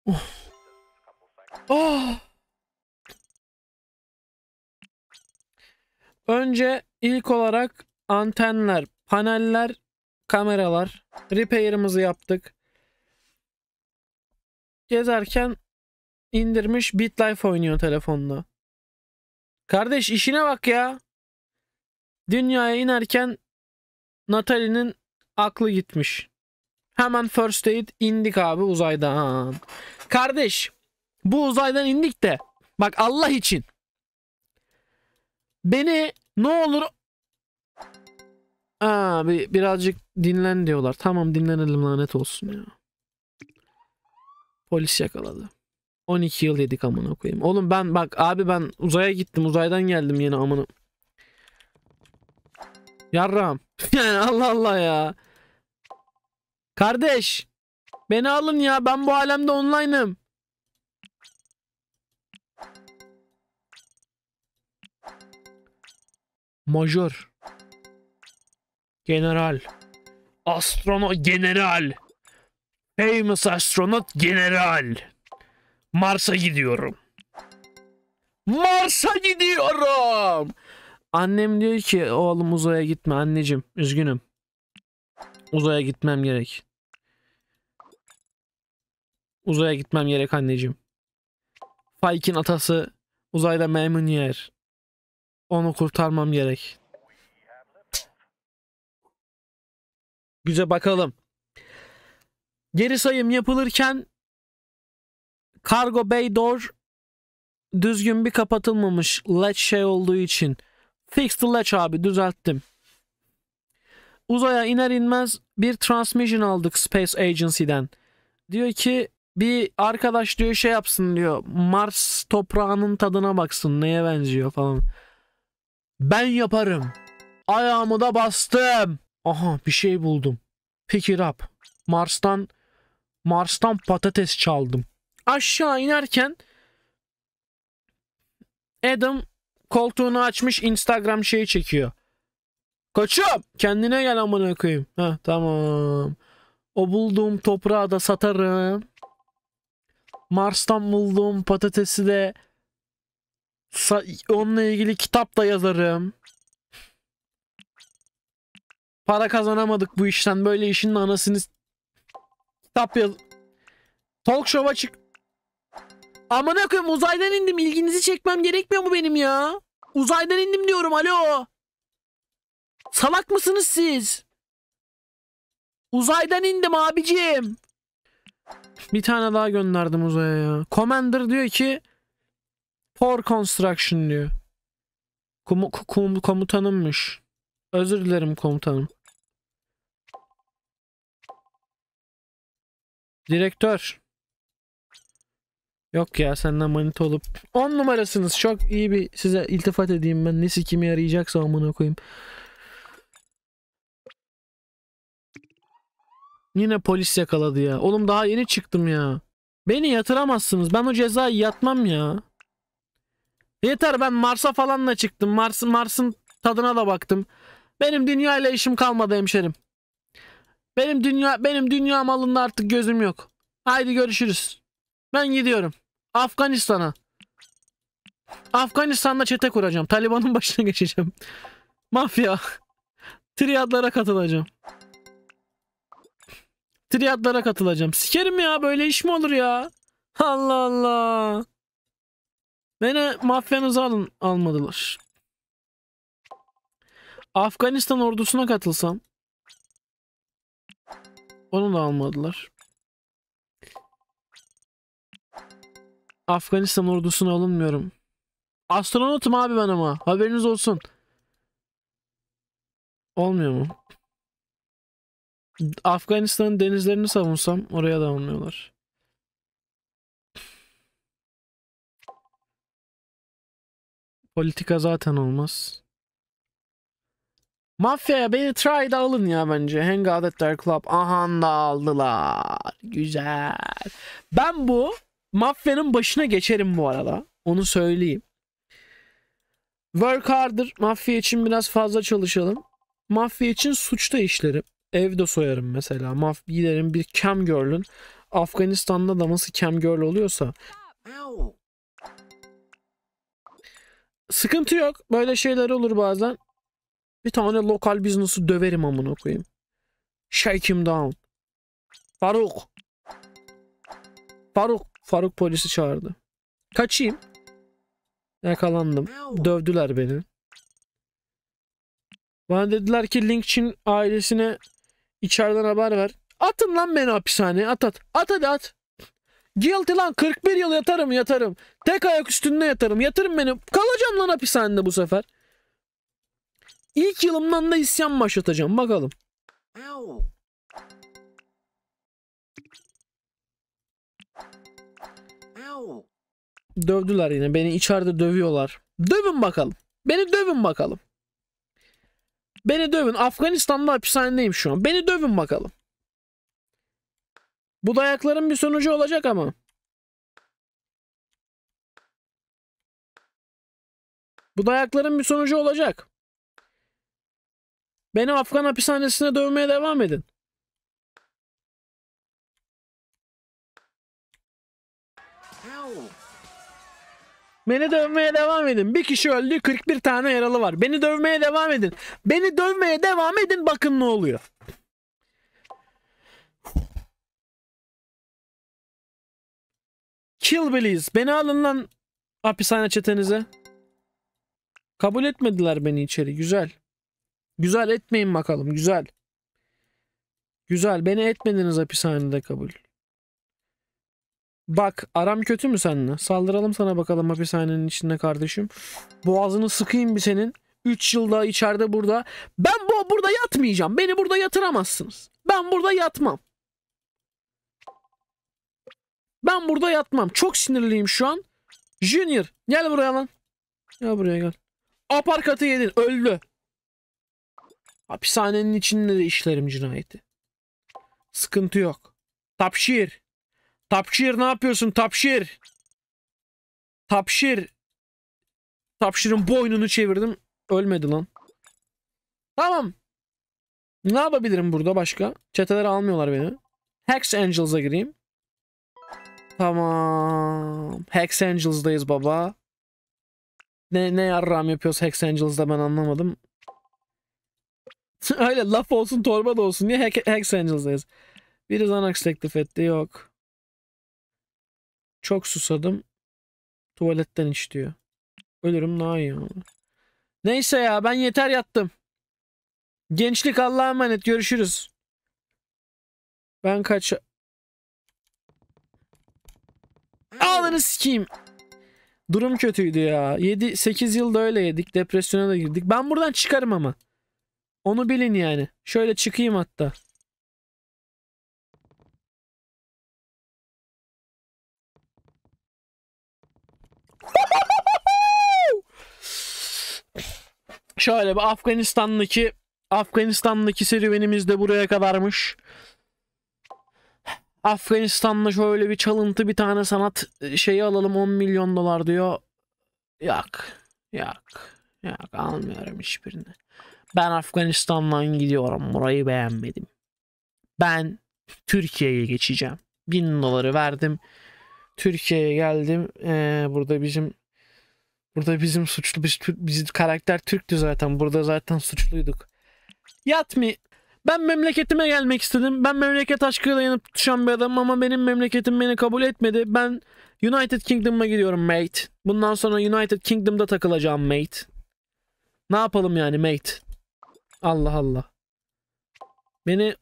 Speaker 2: Of.
Speaker 1: Oh. Önce ilk olarak antenler, paneller, kameralar. Repair'ımızı yaptık. Gezerken indirmiş BitLife oynuyor telefonla. Kardeş işine bak ya. Dünyaya inerken Natalie'nin aklı gitmiş. Hemen first aid indik abi uzaydan. Kardeş bu uzaydan indik de bak Allah için beni ne olur Aa, bir, birazcık dinlen diyorlar. Tamam dinlenelim lanet olsun ya. Polis yakaladı. 12 yıl yedik amına koyayım. Oğlum ben bak abi ben uzaya gittim. Uzaydan geldim yine amına. Yarram. Yani Allah Allah ya. Kardeş. Beni alın ya. Ben bu alemde online'ım. Major, General. Astronot general. Famous astronot general. Mars'a gidiyorum. Mars'a gidiyorum. Annem diyor ki oğlum uzaya gitme anneciğim üzgünüm. Uzaya gitmem gerek. Uzaya gitmem gerek anneciğim. Faik'in atası uzayda memnun yer. Onu
Speaker 2: kurtarmam gerek. Güzel bakalım.
Speaker 1: Geri sayım yapılırken kargo Bay Door düzgün bir kapatılmamış latch şey olduğu için. Fixed latch abi düzelttim. Uzaya iner inmez bir transmission aldık Space Agency'den. Diyor ki bir arkadaş diyor şey yapsın diyor. Mars toprağının tadına baksın neye benziyor falan. Ben yaparım. Ayağımı da bastım. Aha bir şey buldum. Pick it up. Mars'tan Mars'tan patates çaldım. Aşağı inerken Adam koltuğunu açmış Instagram şeyi çekiyor. Koçum kendine gel amına koyayım. Ha tamam. O bulduğum toprağı da satarım. Mars'tan bulduğum Patatesi de onunla ilgili kitap da yazarım. Para kazanamadık bu işten. Böyle işin anasını kitap yaz. Talk show'a çık. Amına koyayım uzaydan indim. İlginizi çekmem gerekmiyor mu benim ya? Uzaydan indim diyorum. Alo. Salak mısınız siz? Uzaydan indim abicim. Bir tane daha gönderdim uzaya ya. Commander diyor ki for construction diyor. Kom kom komutanımmış. Özür dilerim komutanım. Direktör. Yok ya senden manit olup 10 numarasınız. Çok iyi bir size iltifat edeyim ben. Ne sikimi yarayacaksa amına koyayım. Yine polis yakaladı ya. Oğlum daha yeni çıktım ya. Beni yatıramazsınız. Ben o cezayı yatmam ya. Yeter ben Mars'a falan da çıktım. Mars Mars'ın tadına da baktım. Benim dünya ile işim kalmadı hemşerim. Benim dünya benim dünya malında artık gözüm yok. Haydi görüşürüz. Ben gidiyorum. Afganistan'a. Afganistan'da çete kuracağım. Taliban'ın başına geçeceğim. Mafya. Triad'lara katılacağım. Triatlara katılacağım. Sikerim ya böyle iş mi olur ya? Allah Allah. Beni mafyanıza alın, almadılar. Afganistan ordusuna katılsam. Onu da almadılar. Afganistan ordusuna alınmıyorum. Astronotum abi ben ama. Haberiniz olsun. Olmuyor mu? Afganistan'ın denizlerini savunsam oraya da almıyorlar. Politika zaten olmaz. Mafyaya beni try'da alın ya bence. Hang out club. Ahan da aldılar. Güzel. Ben bu mafyanın başına geçerim bu arada. Onu söyleyeyim. Work harder. Mafya için biraz fazla çalışalım. Mafya için suçta işlerim evde soyarım mesela. Maf giderim bir cam girl'ün Afganistan'da da nasıl cam girl oluyorsa Sıkıntı yok. Böyle şeyler olur bazen. Bir tane lokal business'ı döverim amına koyayım. Shake him down. Faruk. Faruk. Faruk polisi çağırdı. Kaçayım. Yakalandım. Dövdüler beni. Bana dediler ki Linkç'in ailesine İçeriden haber ver. Atın lan beni hapishaneye at at. At hadi at. Guilty lan 41 yıl yatarım yatarım. Tek ayak üstünde yatarım. Yatırım beni. Kalacağım lan hapishanede bu sefer. İlk yılımdan da isyan başlatacağım. Bakalım. Dövdüler yine. Beni içeride dövüyorlar. Dövün bakalım. Beni dövün bakalım. Beni dövün. Afganistan'da hapishanedeyim şu an. Beni dövün bakalım. Bu dayakların bir sonucu olacak ama.
Speaker 2: Bu dayakların bir sonucu olacak. Beni Afgan hapishanesine dövmeye devam edin.
Speaker 1: Beni dövmeye devam edin. Bir kişi öldü 41 tane yaralı var. Beni dövmeye devam edin. Beni dövmeye devam edin bakın ne oluyor.
Speaker 2: Kill please.
Speaker 1: Beni alın lan hapishane çetenize. Kabul etmediler beni içeri. Güzel. Güzel etmeyin bakalım. Güzel. Güzel. Beni etmediniz hapishanede kabul. Bak aram kötü mü seninle? Saldıralım sana bakalım hapishanenin içinde kardeşim. Boğazını sıkayım bir senin. 3 yılda içeride burada. Ben bu burada yatmayacağım. Beni burada yatıramazsınız. Ben burada yatmam. Ben burada yatmam. Çok sinirliyim şu an. Junior gel buraya lan. Gel buraya gel. Aparkatı yedin öldü. Hapishanenin içinde de işlerim cinayeti. Sıkıntı yok. Tapşir. Tapşir ne yapıyorsun tapşir? Tapşir. Tapşir'in boynunu çevirdim. Ölmedi lan. Tamam. Ne yapabilirim burada başka? Çeteler almıyorlar beni. Hex Angels'a gireyim. Tamam. Hex Angels'dayız baba. Ne, ne yarram yapıyoruz Hex Angels'da ben anlamadım. Öyle laf olsun torba da olsun. Niye Hex Angels'dayız? Biri Zanax teklif etti. Yok. Çok susadım. Tuvaletten iç diyor. Ölürüm daha iyi ama. Neyse ya ben yeter yattım. Gençlik Allah'a emanet görüşürüz. Ben kaç... Ağlanı sikeyim. Durum kötüydü ya. 7-8 yılda öyle yedik. Depresyona da girdik. Ben buradan çıkarım ama. Onu bilin yani. Şöyle çıkayım hatta. Şöyle bir Afganistan'daki Afganistan'daki serüvenimiz de buraya kadarmış. Afganistan'da şöyle bir çalıntı bir tane sanat şeyi alalım 10 milyon dolar diyor. Yok. Yok. Yok almıyorum hiçbirini. Ben Afganistan'dan gidiyorum. Burayı beğenmedim. Ben Türkiye'ye geçeceğim. 1000 doları verdim. Türkiye'ye geldim. Ee, burada bizim burada bizim suçlu biz, bizim karakter Türktü zaten. Burada zaten suçluyduk. Yat mı? Ben memleketime gelmek istedim. Ben memleket aşkıyla yanıp tutuşan bir adamım ama benim memleketim beni kabul etmedi. Ben United Kingdom'a gidiyorum mate. Bundan sonra United Kingdom'da takılacağım mate. Ne yapalım yani mate? Allah Allah. Beni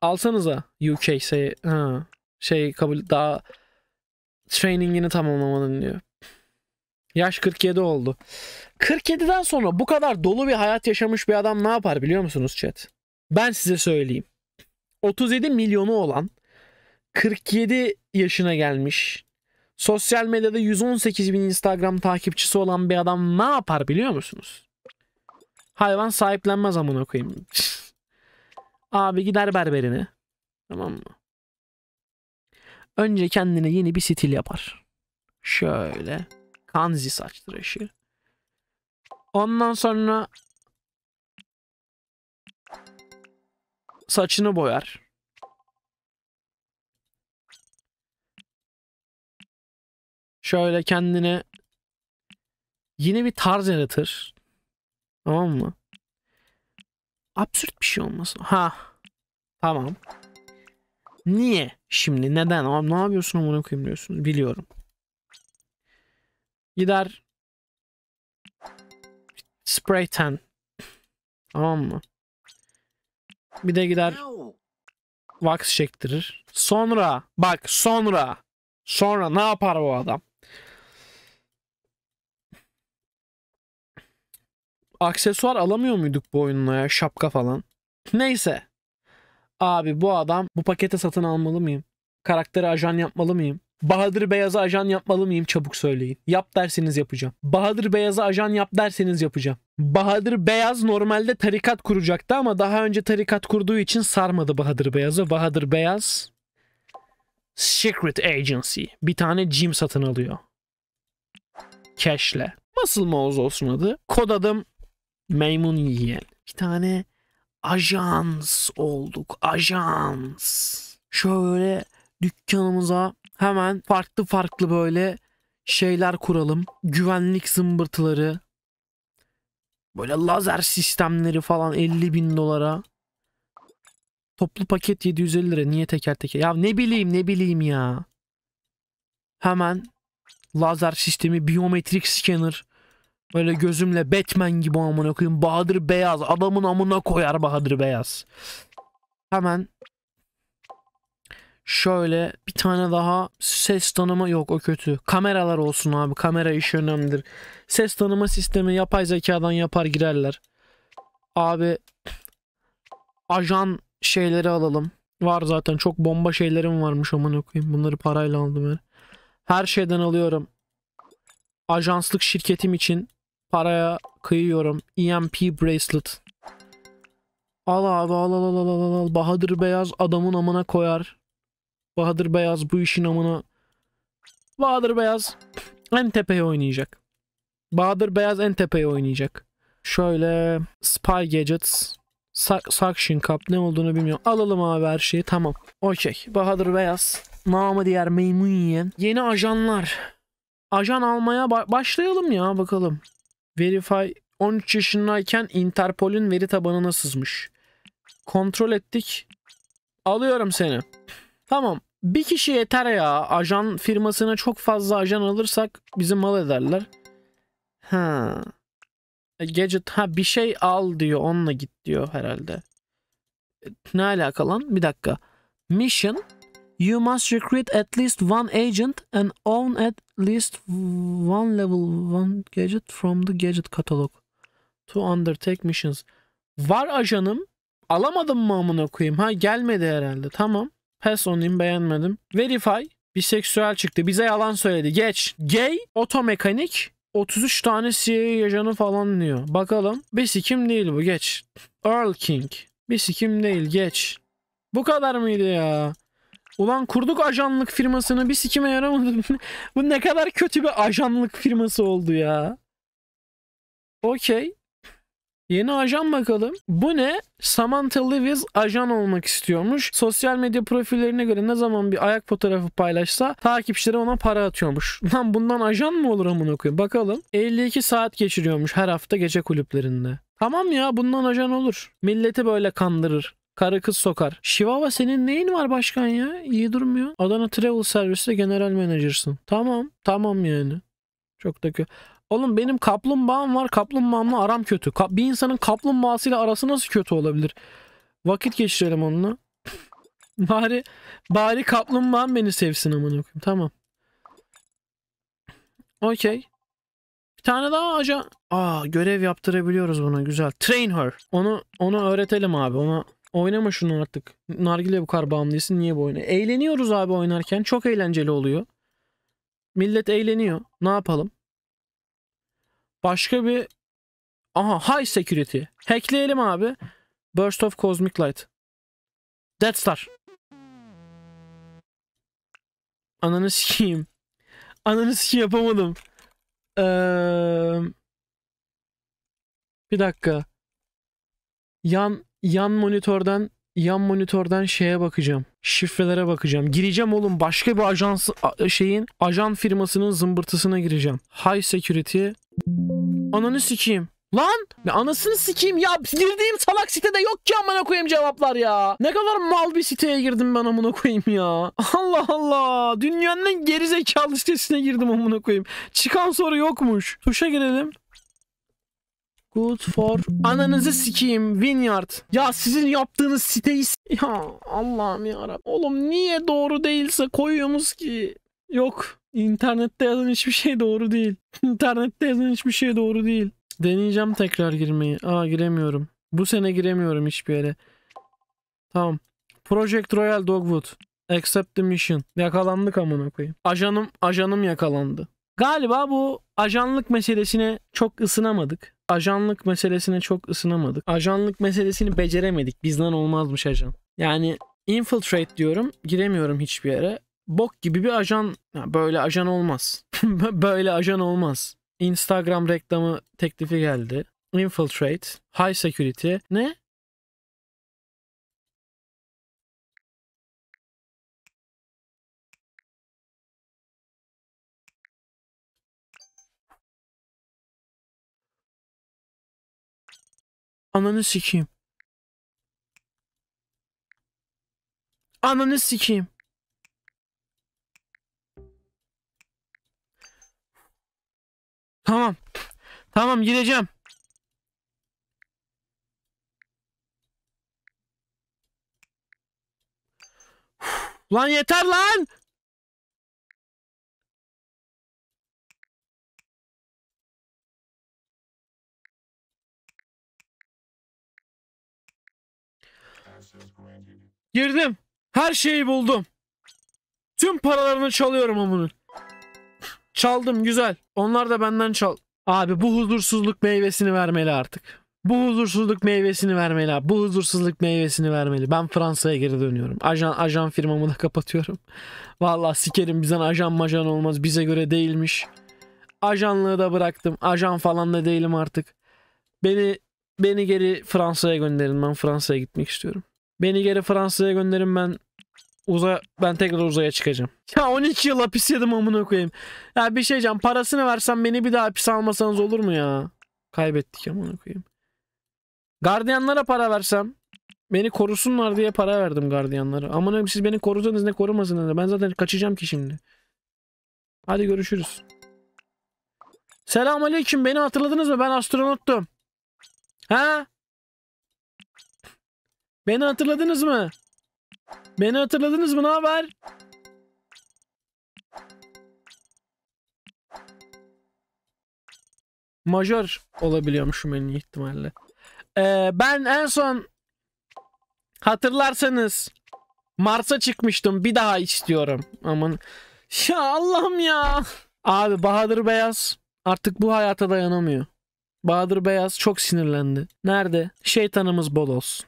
Speaker 1: alsanıza UK şey, ha, şey kabul daha trainingini tamamlamadın diyor. Yaş 47 oldu. 47'den sonra bu kadar dolu bir hayat yaşamış bir adam ne yapar biliyor musunuz chat? Ben size söyleyeyim. 37 milyonu olan 47 yaşına gelmiş. Sosyal medyada 118 bin Instagram takipçisi olan bir adam ne yapar biliyor musunuz? Hayvan sahiplenmez amına koyayım. Abi gider berberine. Tamam mı? Önce kendine yeni bir stil yapar. Şöyle. Kanzi saç tıraşı. Ondan sonra saçını boyar. Şöyle kendine yeni bir tarz yaratır. Tamam mı? Absürt bir şey olmasın. Ha. Tamam. Niye? Şimdi neden? Abi ne yapıyorsun bunu koyayım Biliyorum. Gider spray tan. Tamam mı? Bir de gider wax çektirir. Sonra bak sonra sonra ne yapar bu adam? Aksesuar alamıyor muyduk bu oyunla ya şapka falan? Neyse. Abi bu adam bu pakete satın almalı mıyım? Karakteri ajan yapmalı mıyım? Bahadır Beyaz'a ajan yapmalı mıyım çabuk söyleyin. Yap derseniz yapacağım. Bahadır Beyaz'a ajan yap derseniz yapacağım. Bahadır Beyaz normalde tarikat kuracaktı ama daha önce tarikat kurduğu için sarmadı Bahadır Beyaz'ı. Bahadır Beyaz Secret Agency bir tane Jim satın alıyor. Cash'le. Muscle Mouse olsun adı. Kod adım Maymun Yiyen. Bir tane ajans olduk. Ajans. Şöyle dükkanımıza hemen farklı farklı böyle şeyler kuralım. Güvenlik zımbırtıları. Böyle lazer sistemleri falan 50 bin dolara. Toplu paket 750 lira. Niye teker teker? Ya ne bileyim ne bileyim ya. Hemen lazer sistemi, biometrik scanner. Öyle gözümle Batman gibi amına koyayım. Bahadır Beyaz. Adamın amına koyar Bahadır Beyaz. Hemen şöyle bir tane daha ses tanıma yok o kötü. Kameralar olsun abi. Kamera iş önemlidir. Ses tanıma sistemi yapay zekadan yapar girerler. Abi ajan şeyleri alalım. Var zaten çok bomba şeylerim varmış aman okuyayım. Bunları parayla aldım ben. Her şeyden alıyorum. Ajanslık şirketim için Paraya kıyıyorum. EMP bracelet. Al abi al al al al al. Bahadır Beyaz adamın amına koyar. Bahadır Beyaz bu işin amına. Bahadır Beyaz en tepeye oynayacak. Bahadır Beyaz en tepeye oynayacak. Şöyle Spy Gadgets. Suction Cup ne olduğunu bilmiyorum. Alalım abi her şeyi tamam. Okey. Bahadır Beyaz. Namı diğer maymun yiyen. Yeni ajanlar. Ajan almaya ba başlayalım ya bakalım. Verify 13 yaşındayken Interpol'ün veri tabanına sızmış. Kontrol ettik. Alıyorum seni. Tamam. Bir kişi yeter ya. Ajan firmasına çok fazla ajan alırsak bizi mal ederler. Ha. E, gadget ha bir şey al diyor. Onunla git diyor herhalde. E, ne alakalı? lan? Bir dakika. Mission You must recruit at least one agent and own at least one level one gadget from the gadget catalog to undertake missions. Var ajanım. Alamadım mı amına koyayım? Ha gelmedi herhalde. Tamam. Pass onayım beğenmedim. Verify. Biseksüel çıktı. Bize yalan söyledi. Geç. Gay. Otomekanik. 33 tane CIA ajanı falan diyor. Bakalım. Besikim değil bu. Geç. Earl King. Besikim değil. Geç. Bu kadar mıydı ya? Ulan kurduk ajanlık firmasını bir sikime yaramadı. Bu ne kadar kötü bir ajanlık firması oldu ya. Okey. Yeni ajan bakalım. Bu ne? Samantha Lewis ajan olmak istiyormuş. Sosyal medya profillerine göre ne zaman bir ayak fotoğrafı paylaşsa takipçileri ona para atıyormuş. Lan bundan ajan mı olur amına koyayım? Bakalım. 52 saat geçiriyormuş her hafta gece kulüplerinde. Tamam ya bundan ajan olur. Milleti böyle kandırır. Karı kız sokar. Şivava senin neyin var başkan ya? İyi durmuyor. Adana Travel Service'de general menajersin. Tamam. Tamam yani. Çok da kötü. Oğlum benim kaplumbağam var. Kaplumbağamla aram kötü. Ka bir insanın kaplumbağasıyla arası nasıl kötü olabilir? Vakit geçirelim onunla. bari bari kaplumbağam beni sevsin aman koyayım. Tamam. Okey. Bir tane daha acaba? Aa görev yaptırabiliyoruz buna. Güzel. Train her. Onu onu öğretelim abi. Ona Oynama şunu artık. Nargile bu kadar bağımlısın. Niye bu oyunu? Eğleniyoruz abi oynarken. Çok eğlenceli oluyor. Millet eğleniyor. Ne yapalım? Başka bir... Aha high security. Hackleyelim abi. Burst of Cosmic Light. Dead Star. Ananı sikeyim. Ananı sikeyim yapamadım. Ee... Bir dakika. Yan yan monitörden yan monitörden şeye bakacağım. Şifrelere bakacağım. Gireceğim oğlum başka bir ajans şeyin ajan firmasının zımbırtısına gireceğim. High security. Ananı sikeyim. Lan ne anasını sikeyim ya girdiğim salak sitede yok ki amına koyayım cevaplar ya. Ne kadar mal bir siteye girdim ben amına koyayım ya. Allah Allah dünyanın en geri sitesine girdim amına koyayım. Çıkan soru yokmuş. Tuşa girelim. Good for ananızı sikeyim Vineyard. Ya sizin yaptığınız siteyi ya Allah'ım ya Oğlum niye doğru değilse koyuyoruz ki? Yok. İnternette yazan hiçbir şey doğru değil. İnternette yazan hiçbir şey doğru değil. Deneyeceğim tekrar girmeyi. Aa giremiyorum. Bu sene giremiyorum hiçbir yere. Tamam. Project Royal Dogwood. Accept the mission. Yakalandık amına koyayım. Ajanım ajanım yakalandı. Galiba bu ajanlık meselesine çok ısınamadık ajanlık meselesine çok ısınamadık. Ajanlık meselesini beceremedik. Bizden olmazmış ajan. Yani infiltrate diyorum. Giremiyorum hiçbir yere. Bok gibi bir ajan. Ya böyle ajan olmaz. böyle ajan olmaz. Instagram reklamı teklifi geldi. Infiltrate, High Security. Ne?
Speaker 2: Ananı sikeyim. Ananı sikeyim. Tamam. Tamam gireceğim. lan yeter lan. Girdim.
Speaker 1: Her şeyi buldum. Tüm paralarını çalıyorum amının. Çaldım güzel. Onlar da benden çal. Abi bu huzursuzluk meyvesini vermeli artık. Bu huzursuzluk meyvesini vermeli abi. Bu huzursuzluk meyvesini vermeli. Ben Fransa'ya geri dönüyorum. Ajan ajan firmamı da kapatıyorum. Vallahi sikerim bizden ajan majan olmaz. Bize göre değilmiş. Ajanlığı da bıraktım. Ajan falan da değilim artık. Beni beni geri Fransa'ya gönderin. Ben Fransa'ya gitmek istiyorum. Beni geri Fransa'ya gönderin ben uza ben tekrar uzaya çıkacağım. Ya 12 yıl hapis yedim amına koyayım. Ya bir şey diyeceğim. Parasını versem beni bir daha hapis almasanız olur mu ya? Kaybettik amına koyayım. Gardiyanlara para versem beni korusunlar diye para verdim gardiyanlara. Amına koyayım siz beni korusanız ne korumasınız Ben zaten kaçacağım ki şimdi. Hadi görüşürüz. Selamünaleyküm. Beni hatırladınız mı? Ben astronottum. Ha? Beni hatırladınız mı? Beni hatırladınız mı? Ne haber? Majör olabiliyormuşum en iyi ihtimalle. Ee, ben en son hatırlarsanız Mars'a çıkmıştım. Bir daha istiyorum. Aman. Ya Allah'ım ya. Abi Bahadır Beyaz artık bu hayata dayanamıyor. Bahadır Beyaz çok sinirlendi. Nerede? Şeytanımız bol olsun.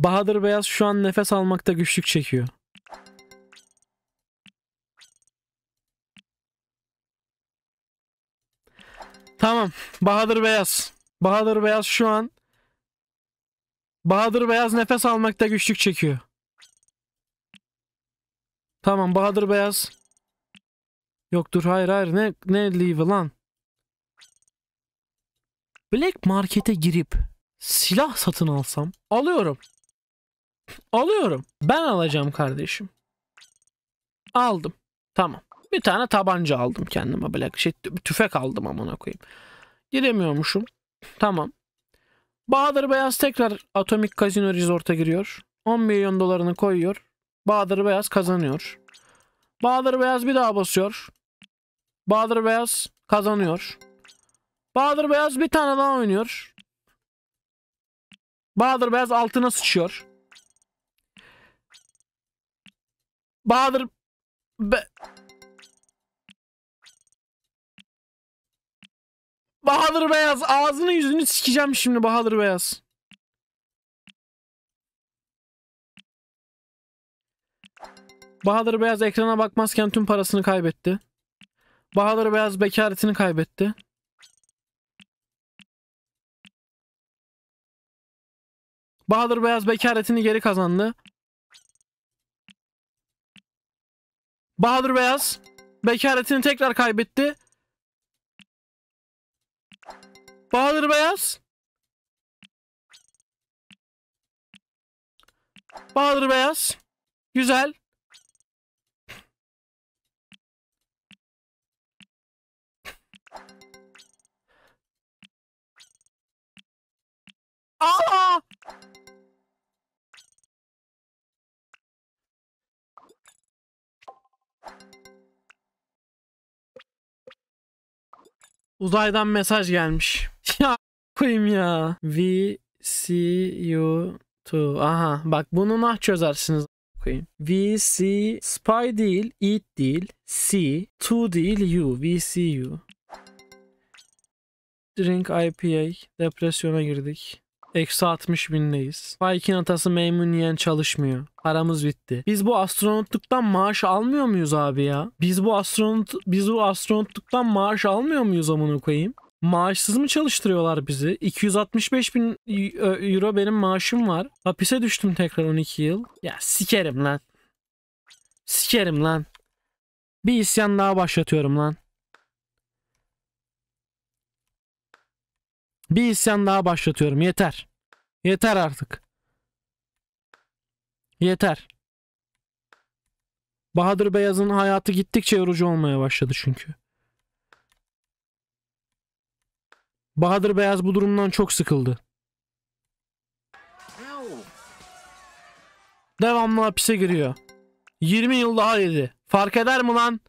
Speaker 1: Bahadır Beyaz şu an nefes almakta güçlük çekiyor. Tamam. Bahadır Beyaz. Bahadır Beyaz şu an Bahadır Beyaz nefes almakta güçlük çekiyor. Tamam Bahadır Beyaz. Yok dur hayır hayır ne ne leave lan. Black Market'e girip silah satın alsam alıyorum. Alıyorum. Ben alacağım kardeşim. Aldım. Tamam. Bir tane tabanca aldım kendime. Böyle şey, tüfek aldım amına koyayım. Giremiyormuşum. Tamam. Bahadır Beyaz tekrar Atomik Casino Resort'a giriyor. 10 milyon dolarını koyuyor. Bahadır Beyaz kazanıyor. Bahadır Beyaz bir daha basıyor. Bahadır Beyaz kazanıyor. Bahadır Beyaz bir tane daha oynuyor. Bahadır Beyaz altına sıçıyor.
Speaker 2: Bahadır... Be... Bahadır Beyaz ağzını yüzünü sikeceğim
Speaker 1: şimdi Bahadır Beyaz. Bahadır Beyaz ekrana bakmazken tüm parasını kaybetti. Bahadır Beyaz bekaretini kaybetti.
Speaker 2: Bahadır Beyaz bekaretini geri kazandı. Bahadır Beyaz bekaretini tekrar kaybetti. Bahadır Beyaz. Bahadır Beyaz. Güzel. Aa!
Speaker 1: Uzaydan mesaj gelmiş. ya koyayım ya. We see you too. Aha bak bunu nah çözersiniz koyayım. We see spy değil, eat değil, see, to değil, you. We see you. Drink IPA. Depresyona girdik. Eksi 60 bindeyiz. Faik'in atası memnuniyen çalışmıyor. Paramız bitti. Biz bu astronotluktan maaş almıyor muyuz abi ya? Biz bu astronot biz bu astronotluktan maaş almıyor muyuz amına koyayım? Maaşsız mı çalıştırıyorlar bizi? 265 bin e, euro benim maaşım var. Hapise düştüm tekrar 12 yıl. Ya sikerim lan. Sikerim lan. Bir isyan daha başlatıyorum lan. Bir isyan daha başlatıyorum. Yeter. Yeter artık. Yeter. Bahadır Beyaz'ın hayatı gittikçe yorucu olmaya başladı çünkü. Bahadır Beyaz bu durumdan çok sıkıldı. Devamlı hapise giriyor. 20 yıl daha yedi. Fark eder mi lan?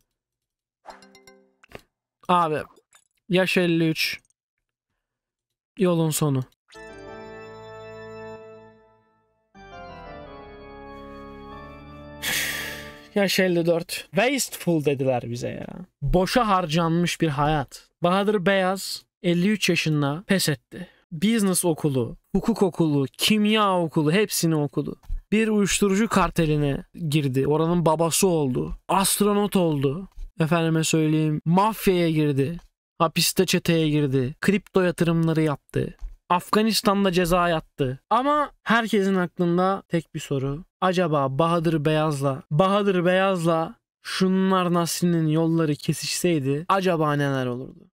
Speaker 1: Abi. Yaş 53. Yolun sonu. Yaş 54. Wasteful dediler bize ya. Boşa harcanmış bir hayat. Bahadır Beyaz 53 yaşında pes etti. Business okulu, hukuk okulu, kimya okulu hepsini okudu. Bir uyuşturucu karteline girdi. Oranın babası oldu. Astronot oldu. Efendime söyleyeyim mafyaya girdi. Hapiste çeteye girdi. Kripto yatırımları yaptı. Afganistan'da ceza yattı. Ama herkesin aklında tek bir soru. Acaba Bahadır Beyaz'la Bahadır Beyaz'la şunlar Nasrin'in yolları
Speaker 2: kesişseydi acaba neler olurdu?